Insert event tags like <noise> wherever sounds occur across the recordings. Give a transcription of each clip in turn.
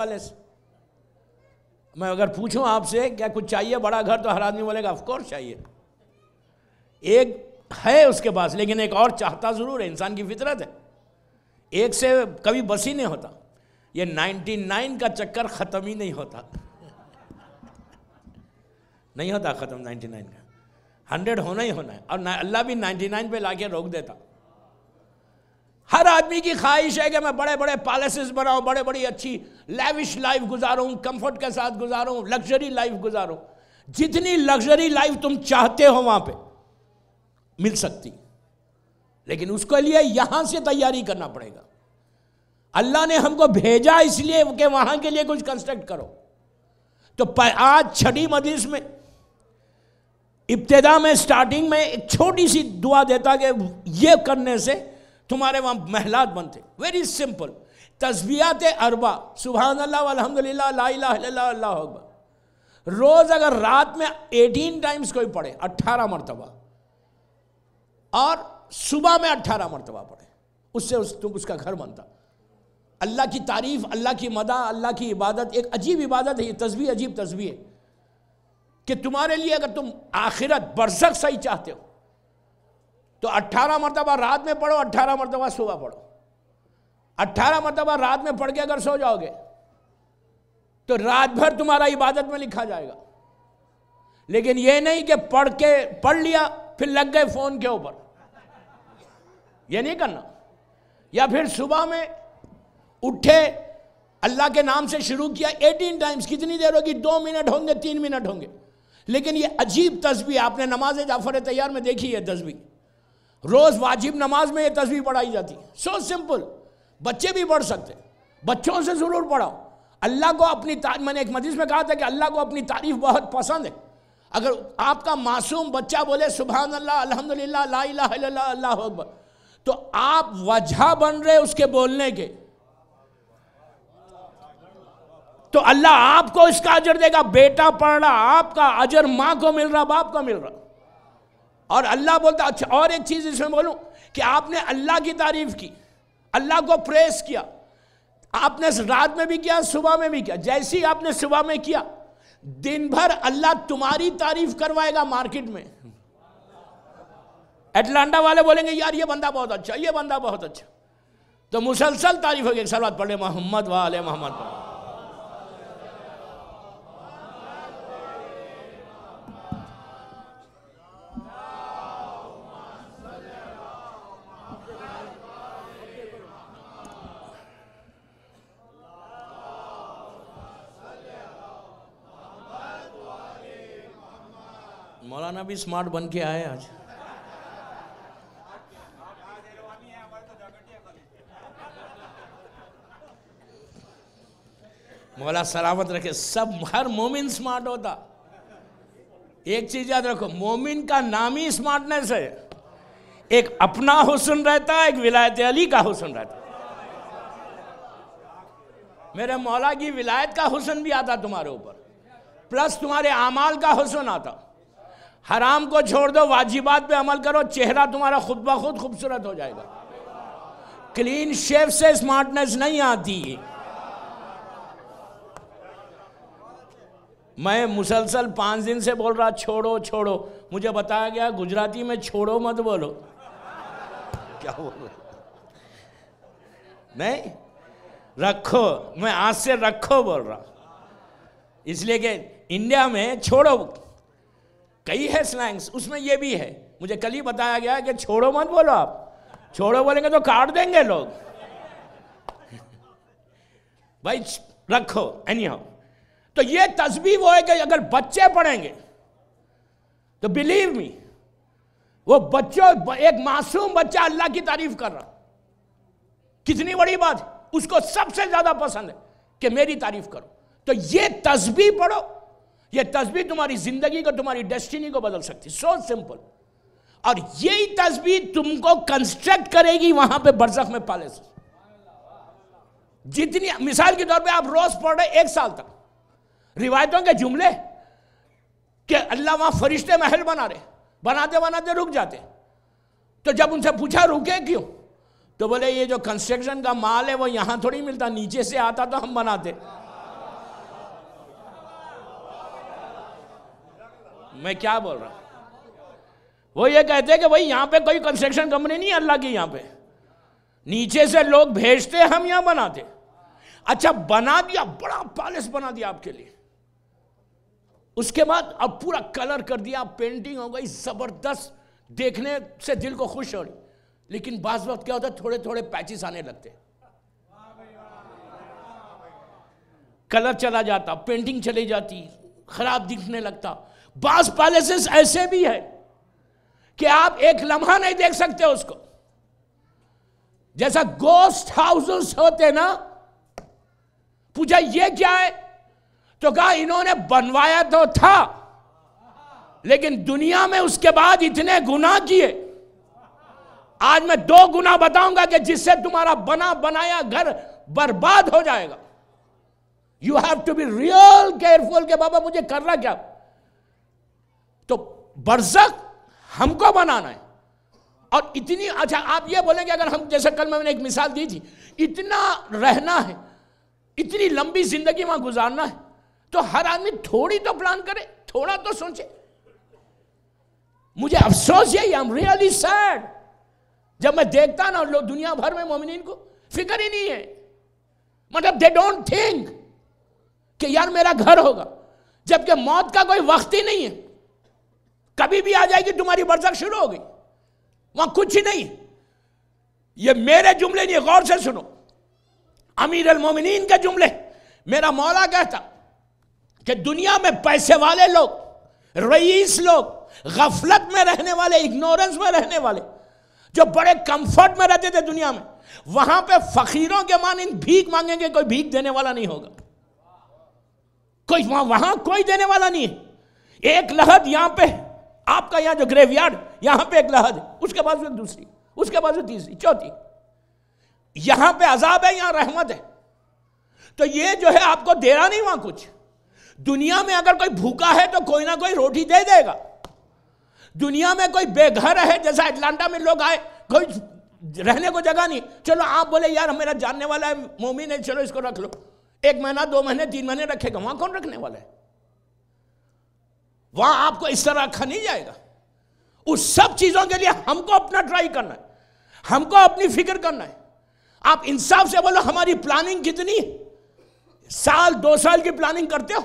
वाले से मैं अगर पूछूं आपसे क्या कुछ चाहिए बड़ा घर तो हर आदमी बोलेगा ऑफकोर्स चाहिए एक है उसके पास लेकिन एक और चाहता ज़रूर है इंसान की फितरत है एक से कभी बस ही नहीं होता ये 99 का चक्कर ख़त्म ही नहीं होता नहीं होता ख़त्म 99 का 100 होना ही होना है और अल्लाह भी 99 पे लाके रोक देता हर आदमी की ख्वाहिश है कि मैं बड़े बड़े पैलेसेस बनाऊं बड़े बड़ी अच्छी लेविश लाइफ गुजारूं कंफर्ट के साथ गुजारूं लग्जरी लाइफ गुजारूं जितनी लग्जरी लाइफ तुम चाहते हो वहां पे मिल सकती लेकिन उसके लिए यहां से तैयारी करना पड़ेगा अल्लाह ने हमको भेजा इसलिए कि वहां के लिए कुछ कंस्ट्रक्ट करो तो आज छठी मदीस में इब्तदा में स्टार्टिंग में एक छोटी सी दुआ देता कि ये करने से तुम्हारे वहाँ महलात बनते वेरी सिंपल तस्बियात अरबा सुबह अल्लाह रोज़ अगर रात में एटीन टाइम्स कोई पढ़े अट्ठारह मरतबा और सुबह में अट्ठारह मरतबा पढ़े उससे उस तुम तो उसका घर बनता अल्लाह की तारीफ़ अल्लाह की मदा अल्लाह की इबादत एक अजीब इबादत है ये तस्वीर अजीब तस्वीर है कि तुम्हारे लिए अगर तुम आखिरत बरसक सही चाहते हो तो 18 मरतबा रात में पढ़ो 18 मरतबा सुबह पढ़ो 18 मरतबा रात में पढ़ के अगर सो जाओगे तो रात भर तुम्हारा इबादत में लिखा जाएगा लेकिन यह नहीं कि पढ़ के पढ़ लिया फिर लग गए फोन के ऊपर यह नहीं करना या फिर सुबह में उठे अल्लाह के नाम से शुरू किया 18 टाइम्स कितनी देर होगी दो मिनट होंगे तीन मिनट होंगे लेकिन ये अजीब तस्वीर आपने नमाज जाफर तैयार में देखी है तस्वीर रोज़ वाजिब नमाज में ये तस्वीर पढ़ाई जाती है सो सिंपल बच्चे भी पढ़ सकते बच्चों से ज़रूर पढ़ाओ अल्लाह को अपनी मैंने एक मदीस में कहा था कि अल्लाह को अपनी तारीफ़ बहुत पसंद है अगर आपका मासूम बच्चा बोले सुबह अल्लाह अलहमद ला अल्लाह अकबर तो आप वजह बन रहे उसके बोलने के तो अल्लाह आपको इसका अजर देगा बेटा पढ़ रहा आपका अजर माँ को मिल रहा बाप को मिल रहा और अल्लाह बोलता अच्छा और एक चीज़ इसमें बोलूं कि आपने अल्लाह की तारीफ की अल्लाह को प्रेस किया आपने रात में भी किया सुबह में भी किया जैसे ही आपने सुबह में किया दिन भर अल्लाह तुम्हारी तारीफ करवाएगा मार्केट में एटलांटा वाले बोलेंगे यार ये बंदा बहुत अच्छा ये बंदा बहुत अच्छा तो मुसलसल तारीफ होगी सलवात पढ़े मोहम्मद वाले मोहम्मद मौलाना भी स्मार्ट बन के आए आज मौला सलामत रखे सब हर मोमिन स्मार्ट होता एक चीज याद रखो मोमिन का नाम ही स्मार्टनेस है एक अपना हुसन रहता है एक विलायत अली का हुसन रहता मेरे मौला की विलायत का हुसन भी आता तुम्हारे ऊपर प्लस तुम्हारे आमाल का हुसन आता हराम को छोड़ दो वाजिबात पे अमल करो चेहरा तुम्हारा खुद ब खुद खूबसूरत हो जाएगा क्लीन शेव से स्मार्टनेस नहीं आती मैं मुसलसल पांच दिन से बोल रहा छोड़ो छोड़ो मुझे बताया गया गुजराती में छोड़ो मत बोलो क्या बोल रहे नहीं रखो मैं आज से रखो बोल रहा इसलिए कि इंडिया में छोड़ो कई है स्लैंग्स उसमें ये भी है मुझे कल ही बताया गया कि छोड़ो मत बोलो आप छोड़ो बोलेंगे तो काट देंगे लोग भाई रखो एनी हाउ तो ये तस्वीर वो है कि अगर बच्चे पढ़ेंगे तो बिलीव मी वो बच्चों एक मासूम बच्चा अल्लाह की तारीफ कर रहा कितनी बड़ी बात उसको सबसे ज्यादा पसंद है कि मेरी तारीफ करो तो ये तस्वीर पढ़ो ये तस्वीर तुम्हारी जिंदगी को तुम्हारी डेस्टिनी को बदल सकती सो सिंपल और यही तस्वीर तुमको कंस्ट्रक्ट करेगी वहां पे बरसक में पाले से जितनी मिसाल के तौर पे आप रोज पढ़ रहे एक साल तक रिवायतों के जुमले कि अल्लाह वहां फरिश्ते महल बना रहे बनाते बनाते रुक जाते तो जब उनसे पूछा रुके क्यों तो बोले ये जो कंस्ट्रक्शन का माल है वो यहां थोड़ी मिलता नीचे से आता तो हम बनाते मैं क्या बोल रहा वो ये कहते हैं कि भाई यहां पे कोई कंस्ट्रक्शन कंपनी नहीं अल्लाह की यहां पे नीचे से लोग भेजते हम यहां बनाते अच्छा बना दिया बड़ा पैलेस बना दिया आपके लिए उसके बाद अब पूरा कलर कर दिया पेंटिंग हो गई जबरदस्त देखने से दिल को खुश हो रही लेकिन बाज वक्त क्या होता है थोड़े थोड़े पैचेस आने लगते कलर चला जाता पेंटिंग चली जाती खराब दिखने लगता बास पैलेसेस ऐसे भी है कि आप एक लम्हा नहीं देख सकते उसको जैसा गोस्ट हाउसेस होते ना पूछा ये क्या है तो कहा इन्होंने बनवाया तो था लेकिन दुनिया में उसके बाद इतने गुना किए आज मैं दो गुना बताऊंगा कि जिससे तुम्हारा बना बनाया घर बर्बाद हो जाएगा you have to be real careful के बाबा मुझे करना क्या तो बरसक हमको बनाना है और इतनी अच्छा आप ये बोलेंगे अगर हम जैसे कल मैंने एक मिसाल दी थी इतना रहना है इतनी लंबी जिंदगी वहां गुजारना है तो हर आदमी थोड़ी तो प्लान करे थोड़ा तो सोचे मुझे अफसोस यही आई एम रियली सैड जब मैं देखता ना लोग दुनिया भर में मोमिन को फिक्र ही नहीं है मतलब दे डोंट थिंक कि यार मेरा घर होगा जबकि मौत का कोई वक्त ही नहीं है कभी भी आ जाएगी तुम्हारी बरसक शुरू हो गई वहां कुछ ही नहीं ये मेरे जुमले नहीं गौर से सुनो अमीर मोमिन के जुमले मेरा मौला कहता कि दुनिया में पैसे वाले लोग रईस लोग गफलत में रहने वाले इग्नोरेंस में रहने वाले जो बड़े कंफर्ट में रहते थे दुनिया में वहां पे फकीरों के मान इन भीख मांगेंगे कोई भीख देने वाला नहीं होगा कोई वहां वहां कोई देने वाला नहीं है एक लहद यहां पे आपका यहां जो ग्रेवयार्ड यहां पे एक लहद उसके बाद एक दूसरी उसके बाद तीसरी चौथी यहां पे अजाब है यहां रहमत है तो ये जो है आपको दे रहा नहीं वहां कुछ दुनिया में अगर कोई भूखा है तो कोई ना कोई रोटी दे देगा दुनिया में कोई बेघर है जैसा एटलांटा में लोग आए कोई रहने को जगह नहीं चलो आप बोले यार मेरा जानने वाला है मोमिन है चलो इसको रख लो एक महीना दो महीने तीन महीने रखेगा वहां कौन रखने वाला है वहां आपको इस तरह रखा नहीं जाएगा उस सब चीजों के लिए हमको अपना ट्राई करना है हमको अपनी फिक्र करना है आप इंसाफ से बोलो हमारी प्लानिंग कितनी साल दो साल की प्लानिंग करते हो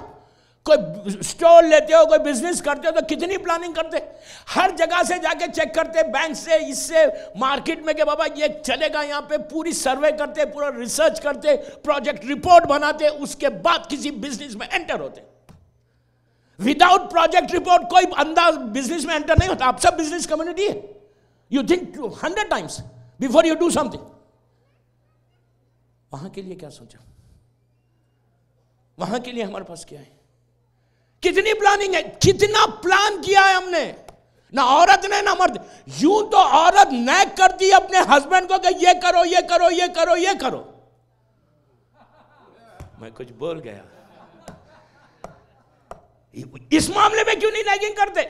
कोई स्टोर लेते हो कोई बिजनेस करते हो तो कितनी प्लानिंग करते हर जगह से जाके चेक करते बैंक से इससे मार्केट में के बाबा ये चलेगा यहाँ पे पूरी सर्वे करते पूरा रिसर्च करते प्रोजेक्ट रिपोर्ट बनाते उसके बाद किसी बिजनेस में एंटर होते विदाउट प्रोजेक्ट रिपोर्ट कोई अंदाज बिजनेस में एंटर नहीं होता आप सब बिजनेस कम्युनिटी है you think hundred times before you do something वहां के लिए क्या सोचा वहां के लिए हमारे पास क्या है कितनी प्लानिंग है कितना प्लान किया है हमने ना औरत ने ना मर्द यूं तो औरत नैक कर दी अपने हस्बैंड को कि ये करो ये करो ये करो ये करो मैं कुछ बोल गया इस मामले में क्यों नहीं नैगिंग करते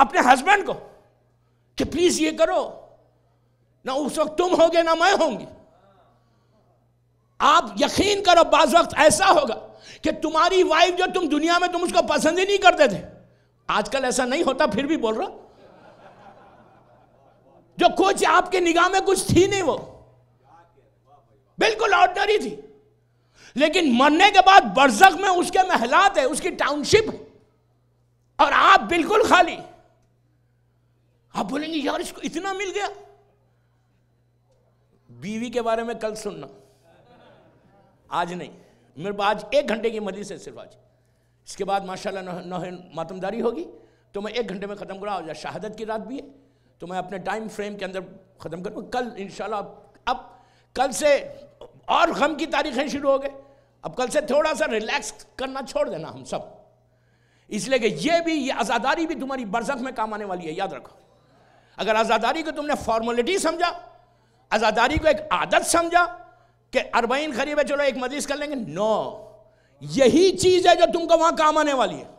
अपने हस्बैंड को कि प्लीज ये करो ना उस वक्त तुम होगे ना मैं होंगी आप यकीन करो बाज वक्त ऐसा होगा कि तुम्हारी वाइफ जो तुम दुनिया में तुम उसको पसंद ही नहीं करते थे आजकल ऐसा नहीं होता फिर भी बोल रहा जो कुछ आपके निगाह में कुछ थी नहीं वो बिल्कुल ऑर्डनरी थी लेकिन मरने के बाद बरसक में उसके महलात है उसकी टाउनशिप और आप बिल्कुल खाली आप बोलेंगे यार इसको इतना मिल गया बीवी के बारे में कल सुनना आज नहीं मेरे पास आज एक घंटे की मर्जी है सिर्फ आज इसके बाद माशाल्लाह नह, मातमदारी होगी तो मैं एक घंटे में ख़त्म करा हो जाए शहादत की रात भी है तो मैं अपने टाइम फ्रेम के अंदर ख़त्म करूँ कल इन अब कल से और गम की तारीखें शुरू हो गए अब कल से थोड़ा सा रिलैक्स करना छोड़ देना हम सब इसलिए कि ये भी ये आज़ादारी भी तुम्हारी बरसक में काम आने वाली है याद रखो अगर आज़ादारी को तुमने फॉर्मेलिटी समझा आज़ादारी को एक आदत समझा कि अरबईन खरीब है चलो एक मजलिस कर लेंगे नो यही चीज़ है जो तुमको वहां काम आने वाली है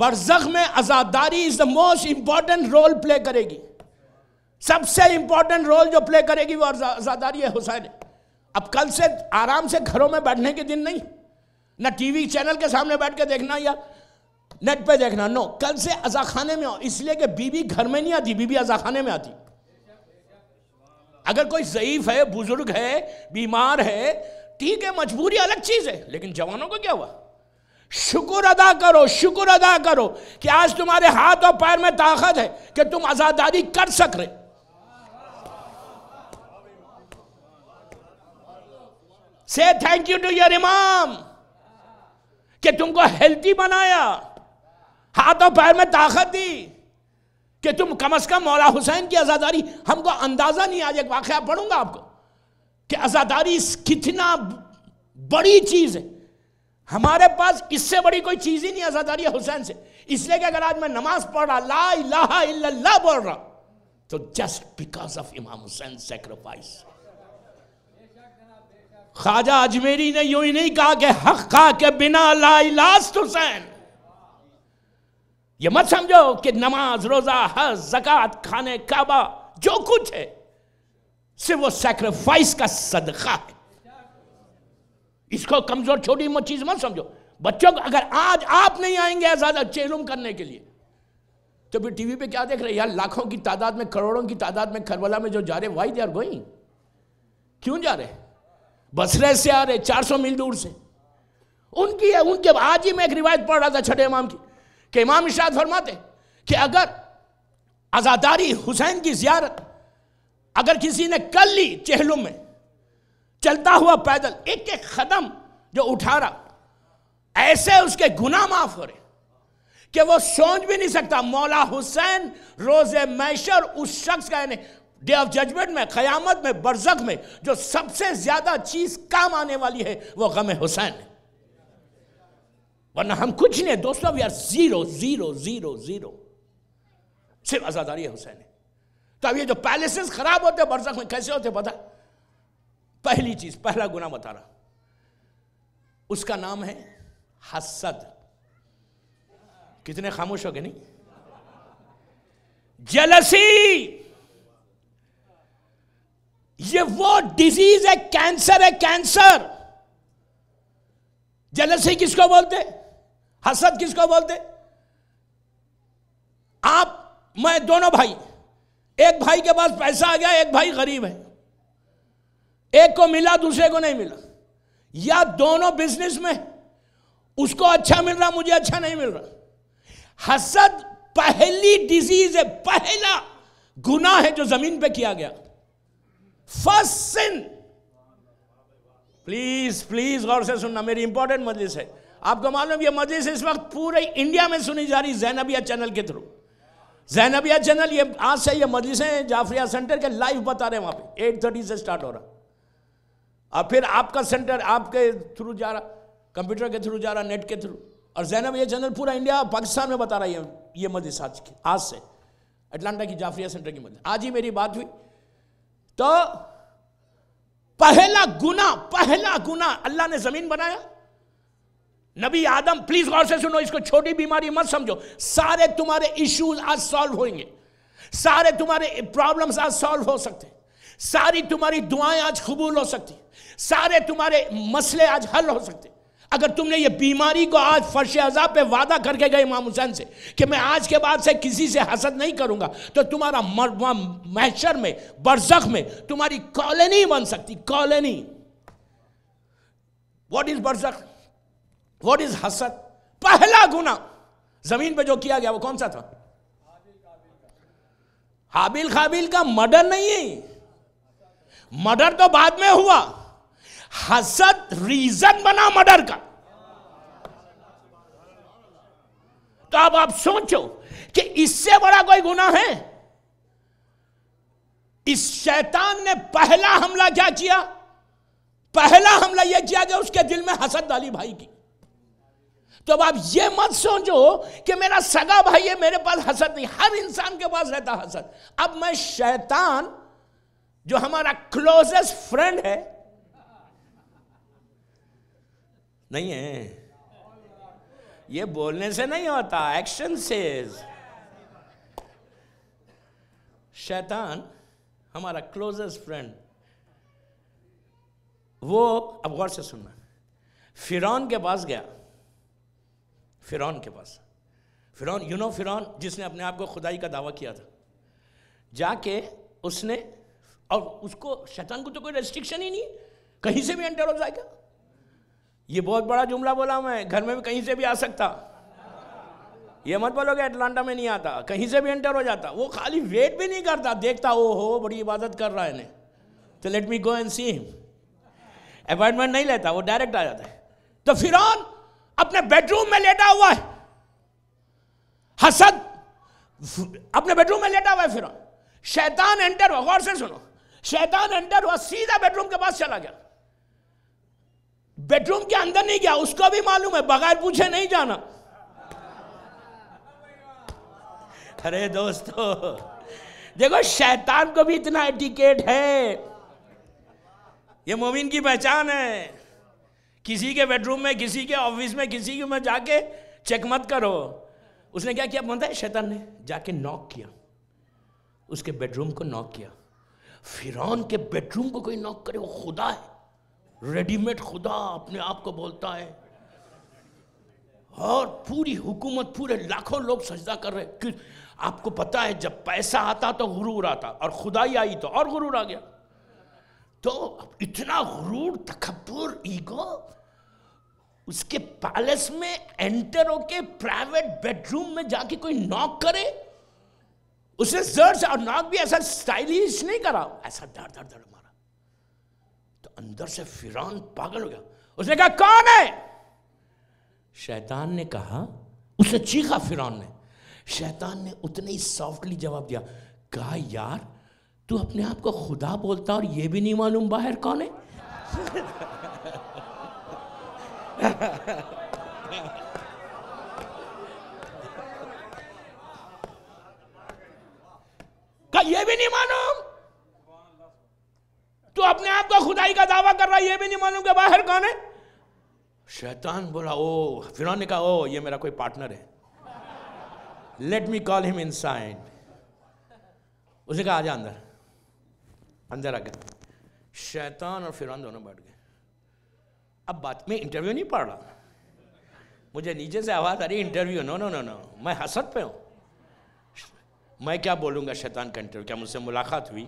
बरसक में आज़ादारी is the most important role play करेगी सबसे इंपॉर्टेंट रोल जो प्ले करेगी वो आज़ादारी है हुसैन अब कल से आराम से घरों में बैठने के दिन नहीं ना टीवी चैनल के सामने बैठ के देखना या नेट पे देखना नो कल से अजाखाने में आओ इसलिए कि बीबी घर में नहीं आती बीबी अजाखाने में आती अगर कोई ज़यीफ है बुजुर्ग है बीमार है ठीक है मजबूरी अलग चीज़ है लेकिन जवानों को क्या हुआ शुक्र अदा करो शुक्र अदा करो कि आज तुम्हारे हाथ और पैर में ताकत है कि तुम आज़ादारी कर सक रहे से थैंक यू टू योर इमाम कि तुमको हेल्थी बनाया हाथ और पैर में ताकत दी कि तुम कम अज कम मौला हुसैन की आज़ादारी हमको अंदाज़ा नहीं आज एक वाक़ पढ़ूंगा आपको कि आज़ादारी कितना बड़ी चीज़ है हमारे पास इससे बड़ी कोई चीज़ ही नहीं आज़ादारी हुसैन से इसलिए कि अगर आज मैं नमाज पढ़ रहा ला इल्लल्लाह बोल रहा तो जस्ट बिकॉज ऑफ इमाम हुसैन सेक्रीफाइस ख्वाजा अजमेरी ने यू ही नहीं कहा कि हक का के बिना लाइलाज तो हुसैन ये मत समझो कि नमाज रोजा हज जक़ात खाने काबा जो कुछ है सिर्फ वो सेक्रीफाइस का सदका है इसको कमजोर छोटी चीज मत समझो बच्चों को अगर आज आप नहीं आएंगे ज्यादा अच्छे करने के लिए तो फिर टीवी पे क्या देख रहे हैं यार लाखों की तादाद में करोड़ों की तादाद में करबला में जो जा रहे वाई दे आर गोइंग क्यों जा रहे हैं बसरे से आ रहे चार सौ मील दूर से उनकी है उनके आज ही मैं एक रिवायत पढ़ रहा था छठे इमाम की कि इमाम इशाद फरमाते कि अगर आज़ादारी हुसैन की जियारत अगर किसी ने कर ली चेहलुम में चलता हुआ पैदल एक एक कदम जो उठा रहा ऐसे उसके गुना माफ हो रहे कि वो सोच भी नहीं सकता मौला हुसैन रोजे मैशर उस शख्स का यानी डे ऑफ जजमेंट में क़यामत में बरजक में जो सबसे ज़्यादा चीज़ काम आने वाली है वो गम हुसैन है वरना हम कुछ नहीं दोस्तों we are zero zero zero zero सिर्फ आज़ादारी हुसैन है तो अब ये जो पैलेसेस ख़राब होते बरसक में कैसे होते पता पहली चीज़ पहला गुना बता रहा उसका नाम है हसद कितने खामोश हो गए नहीं जलसी ये वो डिजीज है कैंसर है कैंसर जलसी किसको बोलते हसद किसको बोलते आप मैं दोनों भाई एक भाई के पास पैसा आ गया एक भाई गरीब है एक को मिला दूसरे को नहीं मिला या दोनों बिजनेस में उसको अच्छा मिल रहा मुझे अच्छा नहीं मिल रहा हसद पहली डिजीज है पहला गुना है जो जमीन पे किया गया फर्स्ट सिन प्लीज प्लीज गौर से सुनना मेरी इंपॉर्टेंट मजलिस है आपको मालूम यह मजलिस इस वक्त पूरे इंडिया में सुनी जा रही जैनबिया चैनल के थ्रू जैनबिया चैनल ये आज से ये है जाफरिया सेंटर के लाइव बता रहे हैं वहां पे एट थर्टी से स्टार्ट हो रहा और फिर आपका सेंटर आपके थ्रू जा रहा कंप्यूटर के थ्रू जा रहा नेट के थ्रू और जैनब चैनल पूरा इंडिया पाकिस्तान में बता रहा है ये मजलिस आज की आज से अटलांटा की जाफरिया सेंटर की मजलिस आज ही मेरी बात हुई तो पहला गुना पहला गुना अल्लाह ने जमीन बनाया नबी आदम प्लीज गौर से सुनो इसको छोटी बीमारी मत समझो सारे तुम्हारे इश्यूज आज सॉल्व होंगे सारे तुम्हारे प्रॉब्लम्स आज सॉल्व हो सकते सारी तुम्हारी दुआएं आज कबूल हो सकती सारे तुम्हारे मसले आज हल हो सकते अगर तुमने ये बीमारी को आज फर्श अजा पे वादा करके गए इमाम हुसैन से कि मैं आज के बाद से किसी से हसद नहीं करूंगा तो तुम्हारा महशर में बरसख में तुम्हारी कॉलोनी बन सकती कॉलोनी वॉट इज बरसख वॉट इज हसद पहला गुना जमीन पे जो किया गया वो कौन सा था हाबिल खाबिल का मर्डर नहीं है मर्डर तो बाद में हुआ हसद रीजन बना मर्डर का तो अब आप सोचो कि इससे बड़ा कोई गुना है इस शैतान ने पहला हमला क्या किया पहला हमला यह किया कि उसके दिल में हसद डाली भाई की तो अब आप यह मत सोचो कि मेरा सगा भाई है मेरे पास हसद नहीं हर इंसान के पास रहता हसद अब मैं शैतान जो हमारा क्लोजेस्ट फ्रेंड है नहीं है ये बोलने से नहीं होता एक्शन से शैतान हमारा क्लोजेस्ट फ्रेंड वो अब गौर से सुनना फिरौन के पास गया फिरौन के पास फिरौन यू नो फिरौन जिसने अपने आप को खुदाई का दावा किया था जाके उसने और उसको शैतान को तो कोई रेस्ट्रिक्शन ही नहीं कहीं से भी एंटर हो जाएगा ये बहुत बड़ा जुमला बोला मैं घर में भी कहीं से भी आ सकता ये मत बोलोगे अटलांटा में नहीं आता कहीं से भी एंटर हो जाता वो खाली वेट भी नहीं करता देखता ओ हो बड़ी इबादत कर रहा है ने तो let me go and see him appointment नहीं लेता वो डायरेक्ट आ जाता है तो फिर अपने बेडरूम में लेटा हुआ है हसद अपने बेडरूम में लेटा हुआ है फिर शैतान एंटर हुआ गौर से सुनो शैतान एंटर हुआ सीधा बेडरूम के पास चला गया बेडरूम के अंदर नहीं गया उसको भी मालूम है बगैर पूछे नहीं जाना अरे दोस्तों देखो शैतान को भी इतना एटिकेट है ये मोमिन की पहचान है किसी के बेडरूम में किसी के ऑफिस में किसी के में जाके चेक मत करो उसने क्या किया बनता है शैतान ने जाके नॉक किया उसके बेडरूम को नॉक किया फिरौन के बेडरूम को कोई नॉक करे वो खुदा है रेडीमेड खुदा अपने आप को बोलता है और पूरी हुकूमत पूरे लाखों लोग सजदा कर रहे कि आपको पता है जब पैसा आता तो गुरूर आता और खुदाई आई तो और गुरूर आ गया तो इतना गुरूर तकबूर ईगो उसके पैलेस में एंटर होके प्राइवेट बेडरूम में जाके कोई नॉक करे उसे जर्ज और नॉक भी ऐसा स्टाइलिश नहीं करा ऐसा डर डर डर अंदर से फिरान पागल हो गया उसने कहा कौन है शैतान ने कहा उसे चीखा फिरान ने शैतान ने उतने ही सॉफ्टली जवाब दिया कहा यार तू अपने आप को खुदा बोलता और ये भी नहीं मालूम बाहर कौन है <laughs> का ये भी नहीं मालूम तो अपने आप को खुदाई का दावा कर रहा है ये भी नहीं मालूम कि बाहर कौन है शैतान बोला ओ फिर ने कहा ओ ये मेरा कोई पार्टनर है let me call him inside उसने कहा आ जा अंदर अंदर आ गया शैतान और फिर दोनों बैठ गए अब बात में इंटरव्यू नहीं पढ़ रहा मुझे नीचे से आवाज़ आ रही interview no no no no मैं हसत पे हूं मैं क्या बोलूंगा शैतान का इंटरव्यू क्या मुझसे मुलाकात हुई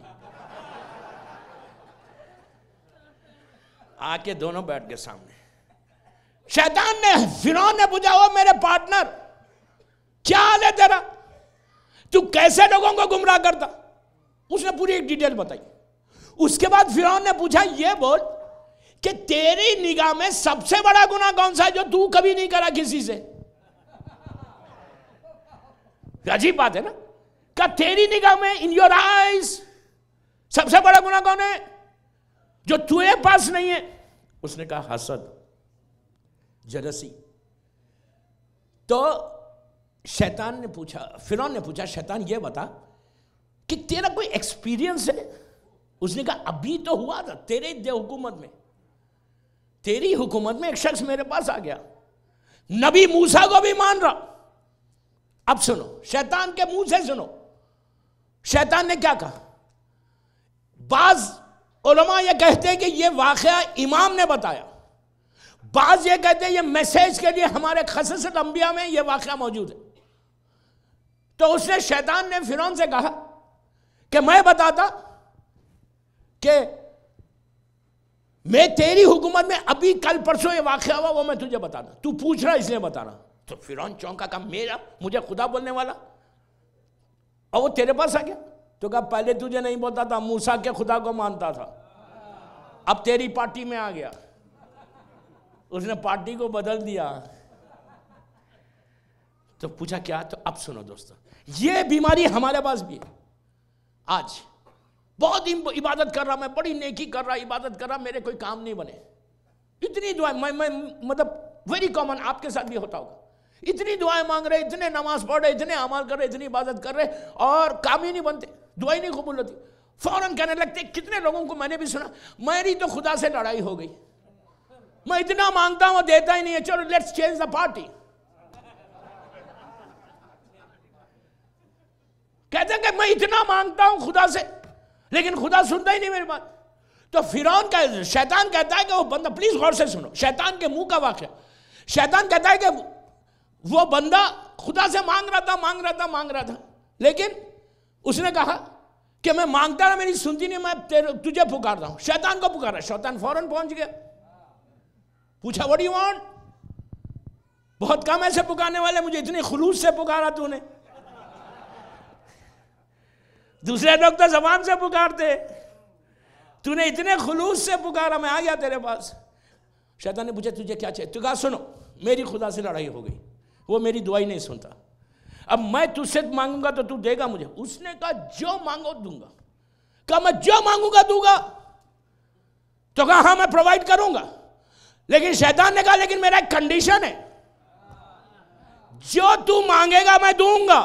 आके दोनों बैठ गए सामने शैतान ने फिरौन ने पूछा हो मेरे पार्टनर क्या हाल है तेरा तू कैसे लोगों को गुमराह करता उसने पूरी एक डिटेल बताई उसके बाद फिरौन ने पूछा ये बोल कि तेरी निगाह में सबसे बड़ा गुना कौन सा है जो तू कभी नहीं करा किसी से अजीब बात है ना क्या तेरी निगाह में इन योर आइज सबसे बड़ा गुना कौन है जो तुए पास नहीं है उसने कहा हसद जरसी तो शैतान ने पूछा फिर ने पूछा शैतान ये बता कि तेरा कोई एक्सपीरियंस है उसने कहा अभी तो हुआ था तेरे दे हुकूमत में तेरी हुकूमत में एक शख्स मेरे पास आ गया नबी मूसा को भी मान रहा अब सुनो शैतान के मुंह से सुनो शैतान ने क्या कहा बाज उलमा ये कहते हैं कि ये वाक़ इमाम ने बताया बाज़ ये कहते हैं ये मैसेज के लिए हमारे खसस लंबिया में ये वाक़ मौजूद है तो उसने शैतान ने फिर से कहा कि मैं बताता कि मैं तेरी हुकूमत में अभी कल परसों ये वाक़ हुआ वो मैं तुझे बताना तू पूछ रहा इसलिए बता रहा तो फिर चौंका का मेरा मुझे खुदा बोलने वाला और वो तेरे पास आ गया तो क्या पहले तुझे नहीं बोलता था मूसा के खुदा को मानता था अब तेरी पार्टी में आ गया उसने पार्टी को बदल दिया तो पूछा क्या तो अब सुनो दोस्तों ये बीमारी हमारे पास भी है आज बहुत इबादत कर रहा मैं बड़ी नेकी कर रहा इबादत कर रहा मेरे कोई काम नहीं बने इतनी दुआएं मैं मैं मतलब वेरी कॉमन आपके साथ भी होता होगा इतनी दुआएं मांग रहे इतने नमाज पढ़ रहे इतने अमाल कर रहे इतनी इबादत कर रहे और काम ही नहीं बनते दुआ ही नहीं कबूल होती फौरन कहने लगते कितने लोगों को मैंने भी सुना मेरी तो खुदा से लड़ाई हो गई मैं इतना मांगता हूं देता ही नहीं है चलो लेट्स चेंज द पार्टी कहते कि मैं इतना मांगता हूं खुदा से लेकिन खुदा सुनता ही नहीं मेरी बात तो फिरौन का शैतान कहता है कि वो बंदा प्लीज गौर से सुनो शैतान के मुंह का वाक्य शैतान कहता है कि वो बंदा खुदा से मांग रहा था मांग रहा था मांग रहा था लेकिन उसने कहा कि मैं मांगता रहा मेरी सुनती नहीं मैं तुझे पुकार रहा हूं शैतान को पुकारा शैतान फौरन पहुंच गया पूछा वट यू वांट बहुत कम ऐसे पुकारने वाले मुझे इतने खुलूस से पुकारा तूने दूसरे लोग तो जबान से पुकारते तूने इतने खुलूस से पुकारा मैं आ गया तेरे पास शैतान ने पूछा तुझे क्या चाहिए तू कहा सुनो मेरी खुदा से लड़ाई हो गई वो मेरी दुआई नहीं सुनता अब मैं तुझसे मांगूंगा तो तू देगा मुझे उसने कहा जो मांगो दूंगा कहा मैं जो मांगूंगा दूंगा तो कहा हाँ मैं प्रोवाइड करूंगा लेकिन शैतान ने कहा लेकिन मेरा एक कंडीशन है जो तू मांगेगा मैं दूंगा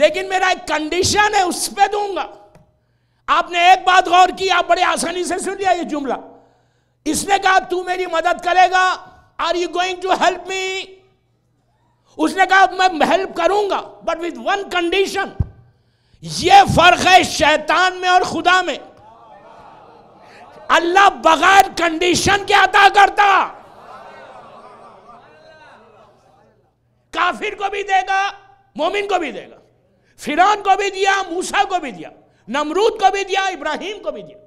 लेकिन मेरा एक कंडीशन है उस पर दूंगा आपने एक बात गौर की आप बड़े आसानी से सुन लिया ये जुमला इसने कहा तू मेरी मदद करेगा are you going to help me उसने कहा मैं हेल्प करूंगा बट विद वन कंडीशन ये फर्क है शैतान में और खुदा में अल्लाह बगैर कंडीशन के अदा करता काफिर को भी देगा मोमिन को भी देगा फिरौन को भी दिया मूसा को भी दिया नमरूद को भी दिया इब्राहिम को भी दिया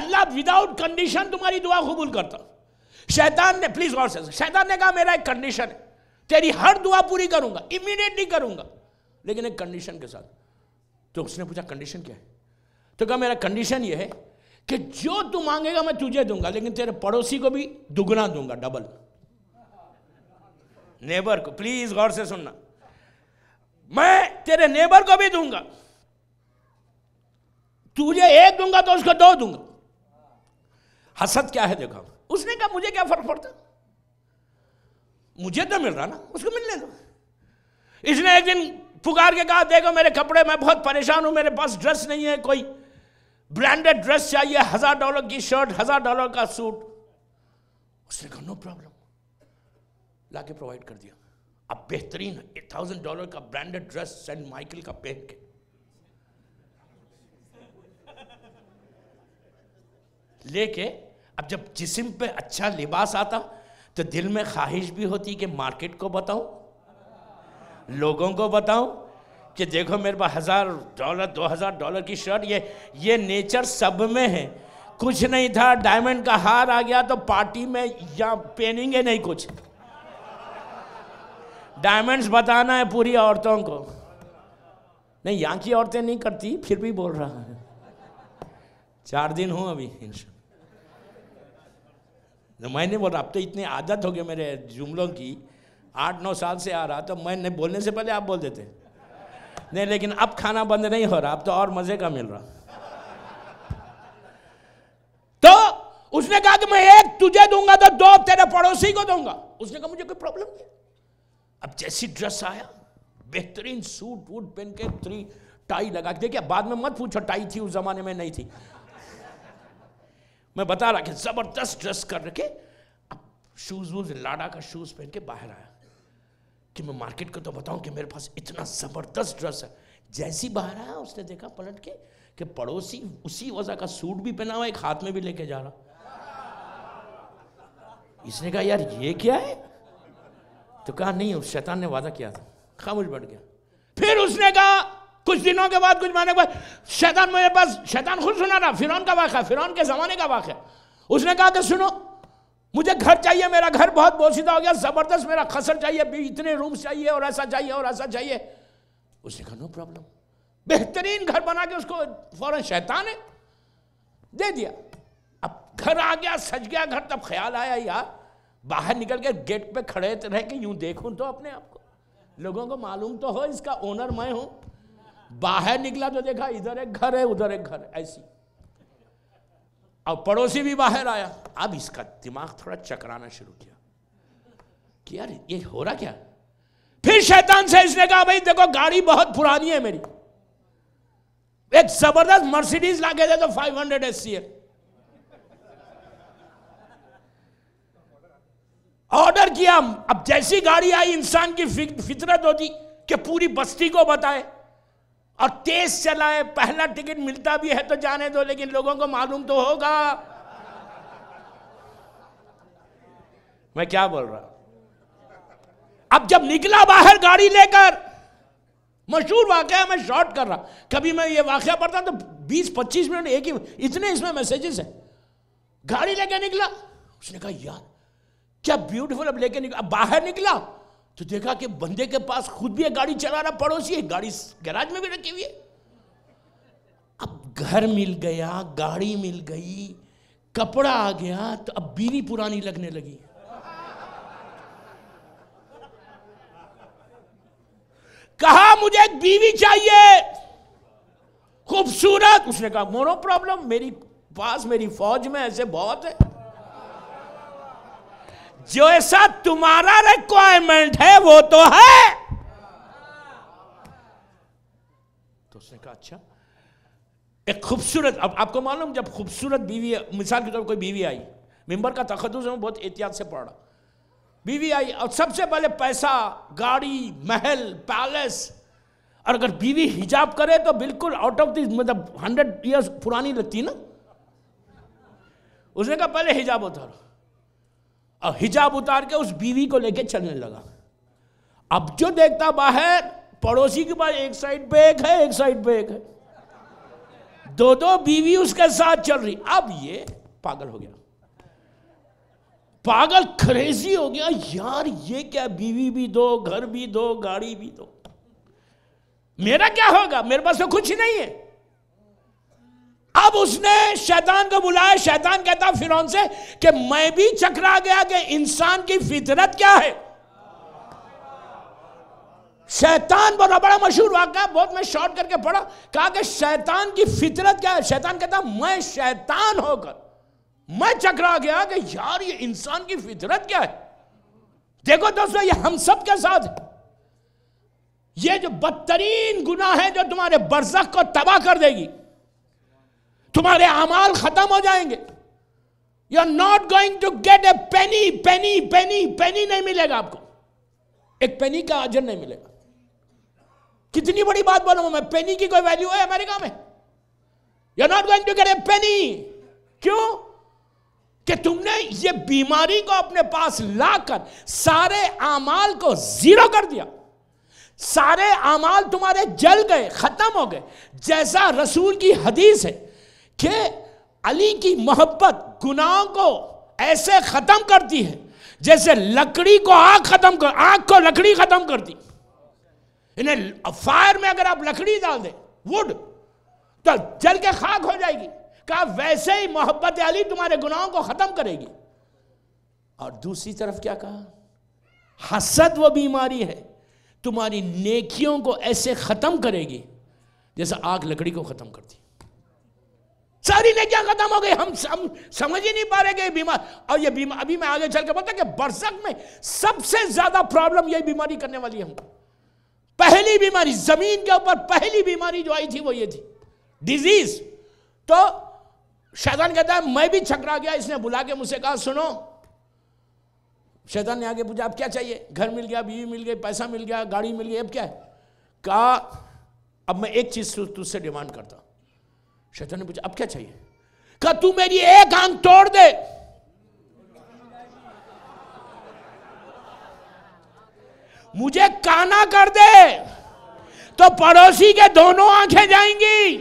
अल्लाह विदाउट कंडीशन तुम्हारी दुआ कबूल करता शैतान ने प्लीज गौर से शैतान ने कहा मेरा एक कंडीशन है तेरी हर दुआ पूरी करूंगा इमीडिएटली करूंगा लेकिन एक कंडीशन के साथ तो उसने पूछा कंडीशन क्या है तो कहा मेरा कंडीशन यह है कि जो तू मांगेगा मैं तुझे दूंगा लेकिन तेरे पड़ोसी को भी दुगना दूंगा डबल नेबर को प्लीज गौर से सुनना मैं तेरे नेबर को भी दूंगा तुझे एक दूंगा तो उसको दो दूंगा हसद क्या है देखो उसने कहा मुझे क्या फर्क पड़ता मुझे तो मिल रहा ना उसको मिलने दो इसने एक दिन पुकार के कहा देखो मेरे कपड़े मैं बहुत परेशान हूं मेरे पास ड्रेस नहीं है कोई ब्रांडेड ड्रेस चाहिए हजार डॉलर की शर्ट हजार डॉलर का सूट उसने कहा नो प्रॉब्लम ला के प्रोवाइड कर दिया अब बेहतरीन एट थाउजेंड डॉलर का ब्रांडेड ड्रेस सेंट माइकल का पहन के लेके अब जब जिसम पे अच्छा लिबास आता तो दिल में ख्वाहिश भी होती कि मार्केट को बताऊं लोगों को बताऊं कि देखो मेरे पास हज़ार डॉलर दो हज़ार डॉलर की शर्ट ये ये नेचर सब में है कुछ नहीं था डायमंड का हार आ गया तो पार्टी में या पहनेंगे नहीं कुछ डायमंड्स बताना है पूरी औरतों को नहीं यहाँ की औरतें नहीं करती फिर भी बोल रहा है चार दिन हूँ अभी इंशा तो मैंने बोला अब तो इतनी आदत हो गई मेरे जुमलों की आठ नौ साल से आ रहा तो मैंने बोलने से पहले आप बोल देते नहीं लेकिन अब खाना बंद नहीं हो रहा अब तो और मज़े का मिल रहा तो उसने कहा कि मैं एक तुझे दूंगा तो दो तेरे पड़ोसी को दूंगा उसने कहा मुझे कोई प्रॉब्लम नहीं अब जैसी ड्रेस आया बेहतरीन सूट वूट पहन के थ्री टाई लगा के देखिए बाद में मत पूछो टाई थी उस जमाने में नहीं थी मैं बता रहा कि ज़बरदस्त ड्रेस कर रखे अब शूज़ वूज लाडा का शूज़ पहन के बाहर आया कि मैं मार्केट को तो बताऊं कि मेरे पास इतना ज़बरदस्त ड्रेस है जैसी बाहर आया उसने देखा पलट के कि पड़ोसी उसी वजह का सूट भी पहना हुआ एक हाथ में भी लेके जा रहा इसने कहा यार ये क्या है तो कहा नहीं उस शैतान ने वादा किया था खामोश बढ़ गया फिर उसने कहा कुछ दिनों के बाद कुछ महीने के बाद शैतान मेरे पास शैतान खुद सुना रहा फिर का वाक़ फिर के ज़माने का वाक़ उसने कहा कि सुनो मुझे घर चाहिए मेरा घर बहुत बोसीदा हो गया ज़बरदस्त मेरा खसर चाहिए इतने रूम्स चाहिए और ऐसा चाहिए और ऐसा चाहिए उसने कहा नो प्रॉब्लम बेहतरीन घर बना के उसको फ़ौरन शैतान है दे दिया अब घर आ गया सज गया घर तब ख्याल आया यार बाहर निकल के गेट पे खड़े रह के यूं देखूं तो अपने आप को लोगों को मालूम तो हो इसका ओनर मैं हूं बाहर निकला तो देखा इधर एक घर है उधर एक घर ऐसी अब पड़ोसी भी बाहर आया अब इसका दिमाग थोड़ा चकराना शुरू किया कि यार ये हो रहा क्या फिर शैतान से इसने कहा भाई देखो गाड़ी बहुत पुरानी है मेरी एक जबरदस्त मर्सिडीज ला के दे तो 500 हंड्रेड एस सी है ऑर्डर किया अब जैसी गाड़ी आई इंसान की फितरत होती कि पूरी बस्ती को बताए और तेज चलाए पहला टिकट मिलता भी है तो जाने दो लेकिन लोगों को मालूम तो होगा मैं क्या बोल रहा अब जब निकला बाहर गाड़ी लेकर मशहूर वाक्य मैं शॉर्ट कर रहा कभी मैं ये वाक्य पढ़ता तो 20-25 मिनट एक ही इतने इसमें मैसेजेस हैं गाड़ी लेकर निकला उसने कहा यार क्या ब्यूटीफुल अब लेके निकला अब बाहर निकला तो देखा कि बंदे के पास खुद भी एक गाड़ी चला रहा पड़ोसी है गाड़ी गैराज में भी रखी हुई है अब घर मिल गया गाड़ी मिल गई कपड़ा आ गया तो अब बीवी पुरानी लगने लगी कहा मुझे एक बीवी चाहिए खूबसूरत उसने कहा मोनो प्रॉब्लम मेरी पास मेरी फौज में ऐसे बहुत है जो ऐसा तुम्हारा रिक्वायरमेंट है वो तो है तो उसने कहा अच्छा एक खूबसूरत अब आपको मालूम जब खूबसूरत बीवी मिसाल के तौर पर कोई बीवी आई मेंबर का तखदुज में बहुत एहतियात से पड़ा बीवी आई और सबसे पहले पैसा गाड़ी महल पैलेस और अगर बीवी हिजाब करे तो बिल्कुल आउट ऑफ दिस मतलब हंड्रेड इयर्स पुरानी लगती ना उसने कहा पहले हिजाब उतारो और हिजाब उतार के उस बीवी को लेके चलने लगा अब जो देखता बाहर पड़ोसी के पास एक साइड एक है एक साइड पे एक है दो दो बीवी उसके साथ चल रही अब ये पागल हो गया पागल क्रेजी हो गया यार ये क्या बीवी भी दो घर भी दो गाड़ी भी दो मेरा क्या होगा मेरे पास तो कुछ नहीं है अब उसने शैतान को बुलाया शैतान कहता फिरौन से कि मैं भी चकरा गया कि इंसान की फितरत क्या है शैतान बोला बड़ा मशहूर वाक्य बहुत मैं शॉर्ट करके पढ़ा कहा कि शैतान की फितरत क्या है शैतान कहता मैं शैतान होकर मैं चकरा गया कि यार ये इंसान की फितरत क्या है देखो दोस्तों ये हम सब के साथ है ये जो बदतरीन गुना है जो तुम्हारे बरसक को तबाह कर देगी तुम्हारे अमाल खत्म हो जाएंगे you are not going to get a penny penny penny penny नहीं मिलेगा आपको एक पेनी का अजर नहीं मिलेगा कितनी बड़ी बात बोलूं मैं पेनी की कोई वैल्यू है अमेरिका में you are not going to get a penny क्यों कि तुमने ये बीमारी को अपने पास लाकर सारे अमाल को जीरो कर दिया सारे अमाल तुम्हारे जल गए खत्म हो गए जैसा रसूल की हदीस है कि अली की मोहब्बत गुनाहों को ऐसे ख़त्म करती है जैसे लकड़ी को आग ख़त्म कर आग को लकड़ी ख़त्म करती इन्हें फायर में अगर आप लकड़ी डाल दें वुड तो जल के खाक हो जाएगी कहा वैसे ही मोहब्बत अली तुम्हारे गुनाहों को ख़त्म करेगी और दूसरी तरफ क्या कहा हसद वो बीमारी है तुम्हारी नेकियों को ऐसे ख़त्म करेगी जैसे आग लकड़ी को ख़त्म करती सारी नेकियां खत्म हो गई हम, सम, समझ ही नहीं पा रहे कि बीमार और ये बीमार अभी मैं आगे चल के बोलता कि बरसक में सबसे ज्यादा प्रॉब्लम यही बीमारी करने वाली है हमको पहली बीमारी जमीन के ऊपर पहली बीमारी जो आई थी वो ये थी डिजीज तो शैतान कहता है मैं भी छकरा गया इसने बुला के मुझसे कहा सुनो शैतान ने आगे पूछा अब क्या चाहिए घर मिल गया बीवी मिल गई पैसा मिल गया गाड़ी मिल गई अब क्या है कहा अब मैं एक चीज तुझसे डिमांड करता हूं शैतान ने पूछा अब क्या चाहिए कहा तू मेरी एक आंख तोड़ दे मुझे काना कर दे तो पड़ोसी के दोनों आंखें जाएंगी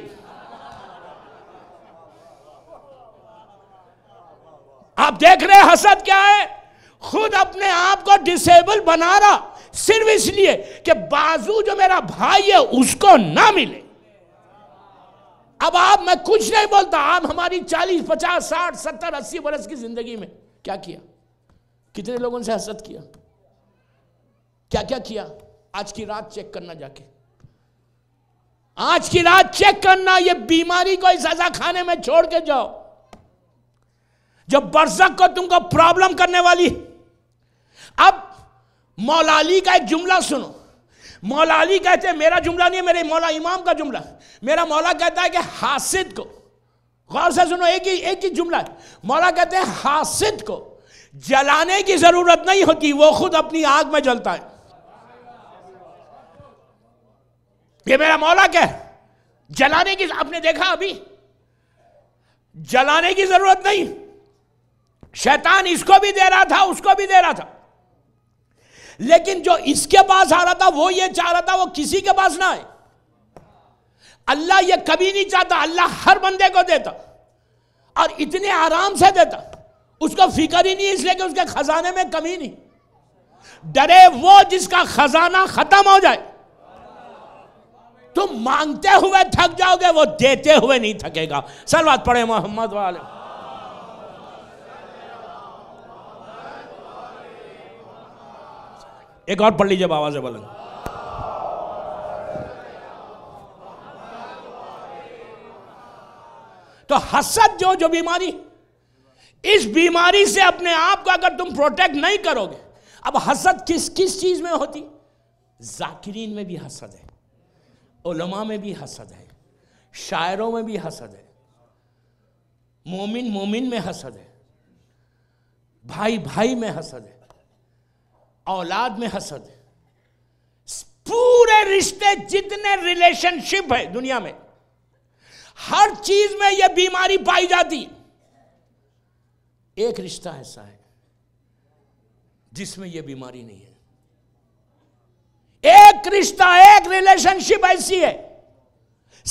आप देख रहे हसद क्या है खुद अपने आप को डिसेबल बना रहा सिर्फ इसलिए कि बाजू जो मेरा भाई है उसको ना मिले अब आप मैं कुछ नहीं बोलता आप हमारी चालीस पचास साठ सत्तर अस्सी बरस की जिंदगी में क्या किया कितने लोगों से हसरत किया क्या क्या किया आज की रात चेक करना जाके आज की रात चेक करना ये बीमारी को इस सजा खाने में छोड़ के जाओ जब बरसक को तुमको प्रॉब्लम करने वाली अब मौलाली का एक जुमला सुनो मौला अली कहते हैं मेरा जुमला नहीं है मेरे मौला इमाम का जुमला मेरा मौला कहता है कि हासिद को गौर से सुनो एक ही एक ही जुमला है मौला कहते हैं हासिद को जलाने की जरूरत नहीं होती वो खुद अपनी आग में जलता है ये मेरा मौला क्या है जलाने की आपने देखा अभी जलाने की जरूरत नहीं शैतान इसको भी दे रहा था उसको भी दे रहा था लेकिन जो इसके पास आ रहा था वो ये चाह रहा था वो किसी के पास ना आए अल्लाह ये कभी नहीं चाहता अल्लाह हर बंदे को देता और इतने आराम से देता उसको फिक्र ही नहीं इसलिए कि उसके खजाने में कमी नहीं डरे वो जिसका खजाना खत्म हो जाए तुम मांगते हुए थक जाओगे वो देते हुए नहीं थकेगा सलवात पढ़े मोहम्मद वाले एक और पढ़ लीजिए बाबा से बलंग तो हसद जो जो बीमारी इस बीमारी से अपने आप को अगर तुम प्रोटेक्ट नहीं करोगे अब हसद किस किस चीज में होती जाकिरीन में भी हसद है उलमा में भी हसद है शायरों में भी हसद है मोमिन मोमिन में हसद है भाई भाई में हसद है औलाद में हसद पूरे रिश्ते जितने रिलेशनशिप है दुनिया में हर चीज में यह बीमारी पाई जाती एक रिश्ता ऐसा है जिसमें यह बीमारी नहीं है एक रिश्ता एक रिलेशनशिप ऐसी है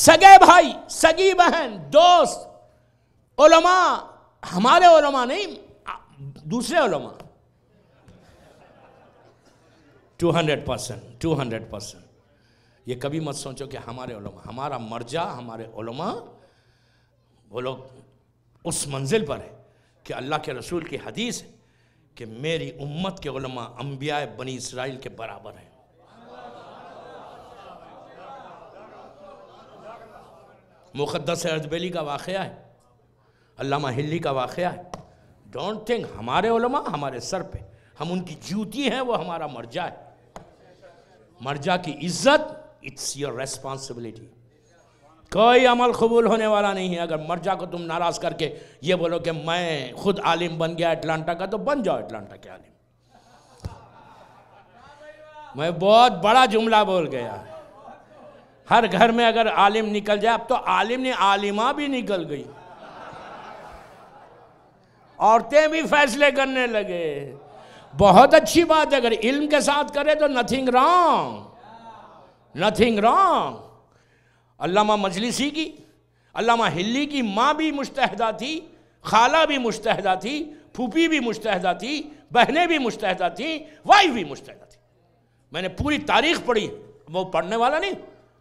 सगे भाई सगी बहन दोस्त ओलमा हमारे ओलमा नहीं दूसरे ओलमा two hundred percent two hundred percent ये कभी मत सोचो कि हमारे उलमा हमारा मर्जा हमारे उलमा वो लोग उस मंजिल पर है कि अल्लाह के रसूल की हदीस है कि मेरी उम्मत के उलमा अम्बिया बनी इसराइल के बराबर हैं मुक़दस अरदबेली का वाक़ है अल्लामा हिल्ली का वाक़ है डोंट थिंक हमारे उलमा हमारे सर पे हम उनकी जूती हैं वो हमारा मर्जा है मर्जा की इज्जत इट्स योर रेस्पॉन्सिबिलिटी कोई अमल कबूल होने वाला नहीं है अगर मर्जा को तुम नाराज़ करके ये बोलो कि मैं खुद आलिम बन गया अटलांटा का तो बन जाओ अटलांटा के आलिम मैं बहुत बड़ा जुमला बोल गया हर घर में अगर आलिम निकल जाए अब तो आलिम ने आलिमा भी निकल गई औरतें भी फैसले करने लगे बहुत अच्छी बात है अगर इल्म के साथ करे तो नथिंग रॉन्ग नथिंग रॉन्ग अल्लामा मजलिसी की अल्लामा हिल्ली की माँ भी मुस्तहदा थी खाला भी मुस्तहदा थी फूफी भी मुस्तहदा थी बहनें भी मुस्तहदा थी वाइफ भी मुस्तहदा थी मैंने पूरी तारीख पढ़ी वो पढ़ने वाला नहीं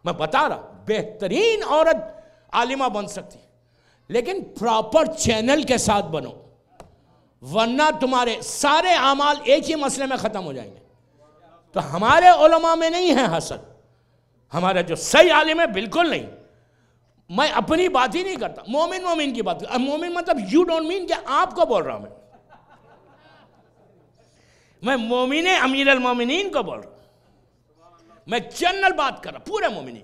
मैं बता रहा बेहतरीन औरत आलिमा बन सकती लेकिन प्रॉपर चैनल के साथ बनो वरना तुम्हारे सारे अमाल एक ही मसले में ख़त्म हो जाएंगे तो हमारे ओलमा में नहीं है हसद हमारा जो सही आलिम है बिल्कुल नहीं मैं अपनी बात ही नहीं करता मोमिन मोमिन की बात मोमिन मतलब यू डोंट मीन क्या आपको बोल रहा हूं मैं मैं मोमिन अमीर मोमिन को बोल रहा हूं मैं जनरल बात कर रहा पूरे मोमिन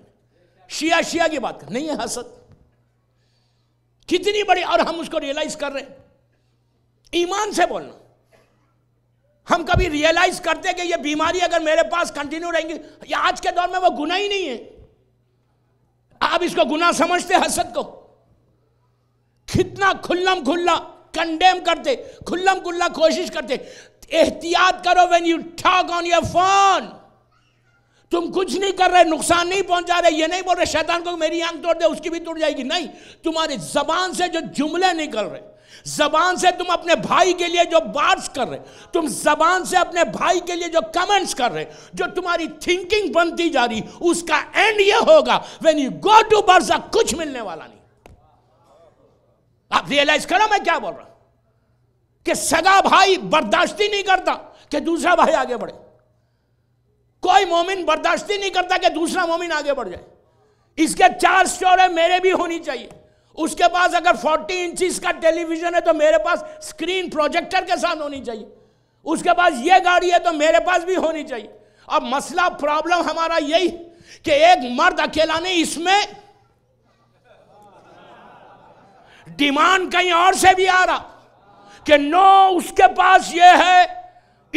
शिया शिया की बात कर नहीं है हसद कितनी बड़ी और हम उसको रियलाइज कर रहे हैं ईमान से बोलना हम कभी रियलाइज करते कि ये बीमारी अगर मेरे पास कंटिन्यू रहेंगी या आज के दौर में वो गुना ही नहीं है आप इसको गुना समझते हसद को कितना खुल्लम खुल्ला कंडेम करते खुल्लम खुल्ला कोशिश करते एहतियात करो when you talk on your phone तुम कुछ नहीं कर रहे नुकसान नहीं पहुंचा रहे ये नहीं बोल रहे शैतान को मेरी आंख तोड़ दे उसकी भी टूट जाएगी नहीं तुम्हारी जबान से जो जुमले निकल रहे जबान से तुम अपने भाई के लिए जो बात कर रहे तुम जबान से अपने भाई के लिए जो कमेंट्स कर रहे जो तुम्हारी थिंकिंग बनती जा रही उसका एंड ये होगा वेन यू गो टू बर्स कुछ मिलने वाला नहीं आप रियलाइज करो मैं क्या बोल रहा हूं कि सगा भाई बर्दाश्त ही नहीं करता कि दूसरा भाई आगे बढ़े कोई मोमिन बर्दाश्त ही नहीं करता कि दूसरा मोमिन आगे बढ़ जाए इसके चार स्टोरे मेरे भी होनी चाहिए उसके पास अगर 40 इंच का टेलीविजन है तो मेरे पास स्क्रीन प्रोजेक्टर के साथ होनी चाहिए उसके पास ये गाड़ी है तो मेरे पास भी होनी चाहिए अब मसला प्रॉब्लम हमारा यही कि एक मर्द अकेला नहीं इसमें डिमांड कहीं और से भी आ रहा कि नो उसके पास ये है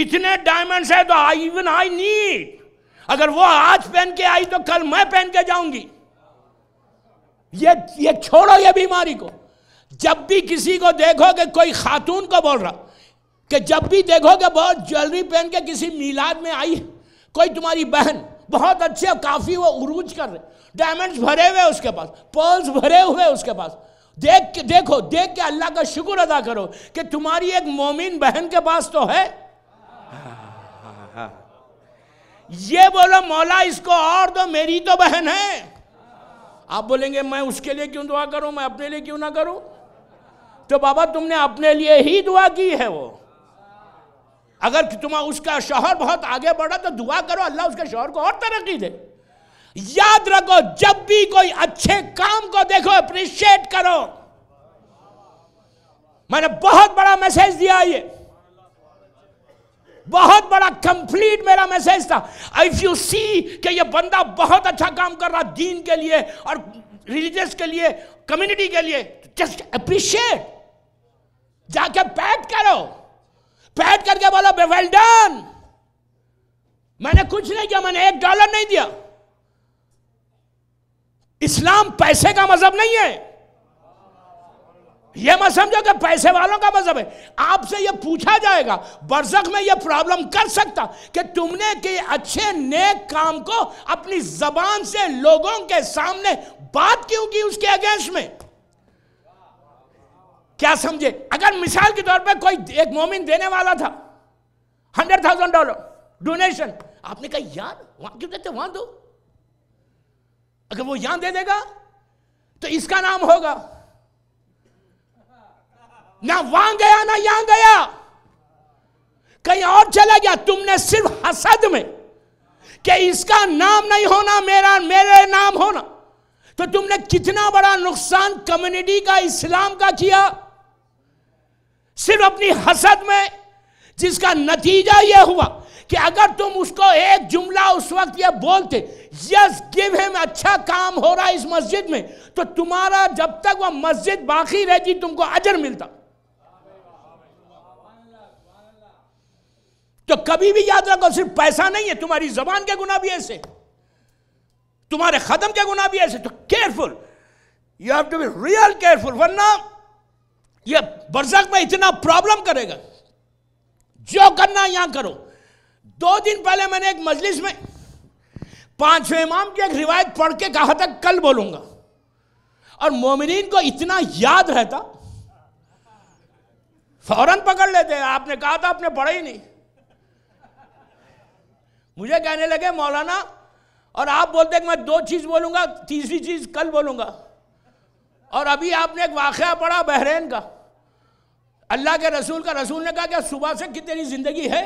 इतने डायमंड्स है तो आई इवन आई नीड अगर वो आज पहन के आई तो कल मैं पहन के जाऊंगी ये ये छोड़ो ये बीमारी को जब भी किसी को देखोगे कोई खातून को बोल रहा कि जब भी देखोगे बहुत ज्वेलरी पहन के किसी मीलाद में आई कोई तुम्हारी बहन बहुत अच्छे काफ़ी वो उरूज कर रहे डायमंड्स भरे हुए उसके पास पर्ल्स भरे हुए उसके पास देख के देखो देख के अल्लाह का शुक्र अदा करो कि तुम्हारी एक मोमिन बहन के पास तो है ये बोलो मौला इसको और दो मेरी तो बहन है आप बोलेंगे मैं उसके लिए क्यों दुआ करूं मैं अपने लिए क्यों ना करूं तो बाबा तुमने अपने लिए ही दुआ की है वो अगर तुम उसका शोहर बहुत आगे बढ़ा तो दुआ करो अल्लाह उसके शोहर को और तरक्की दे याद रखो जब भी कोई अच्छे काम को देखो अप्रिशिएट करो मैंने बहुत बड़ा मैसेज दिया ये बहुत बड़ा कंप्लीट मेरा मैसेज था इफ यू सी कि ये बंदा बहुत अच्छा काम कर रहा दीन के लिए और रिलीजियस के लिए कम्युनिटी के लिए जस्ट अप्रिशिएट जाके पैट करो पैट करके बोलो वेल डन मैंने कुछ नहीं किया मैंने एक डॉलर नहीं दिया इस्लाम पैसे का मजहब नहीं है यह मत समझो कि पैसे वालों का मजहब है आपसे यह पूछा जाएगा बरसक में यह प्रॉब्लम कर सकता कि तुमने के अच्छे नेक काम को अपनी जबान से लोगों के सामने बात क्यों की उसके अगेंस्ट में क्या समझे अगर मिसाल के तौर पर कोई एक मोमिन देने वाला था हंड्रेड थाउजेंड डॉलर डोनेशन आपने कहा यार वहां क्यों देते वहां दो अगर वो यहां दे देगा तो इसका नाम होगा ना वहां गया ना यहां गया कहीं और चला गया तुमने सिर्फ हसद में कि इसका नाम नहीं होना मेरा मेरे नाम होना तो तुमने कितना बड़ा नुकसान कम्युनिटी का इस्लाम का किया सिर्फ अपनी हसद में जिसका नतीजा यह हुआ कि अगर तुम उसको एक जुमला उस वक्त ये बोलते यस गिव हिम अच्छा काम हो रहा है इस मस्जिद में तो तुम्हारा जब तक वह मस्जिद बाकी रहती तुमको अजर मिलता तो कभी भी याद रखो सिर्फ पैसा नहीं है तुम्हारी जबान के गुना भी ऐसे तुम्हारे खत्म के गुना भी ऐसे तो careful you have to be real careful वरना ये बरसक में इतना प्रॉब्लम करेगा जो करना यहां करो दो दिन पहले मैंने एक मजलिस में पांचवें इमाम की एक रिवायत पढ़ के कहा था कल बोलूंगा और मोमिन को इतना याद रहता फौरन पकड़ लेते आपने कहा था आपने पढ़ा ही नहीं मुझे कहने लगे मौलाना और आप बोलते कि मैं दो चीज़ बोलूंगा तीसरी चीज़ कल बोलूँगा और अभी आपने एक वाक़ पढ़ा बहरीन का अल्लाह के रसूल का रसूल ने कहा कि सुबह से कितनी ज़िंदगी है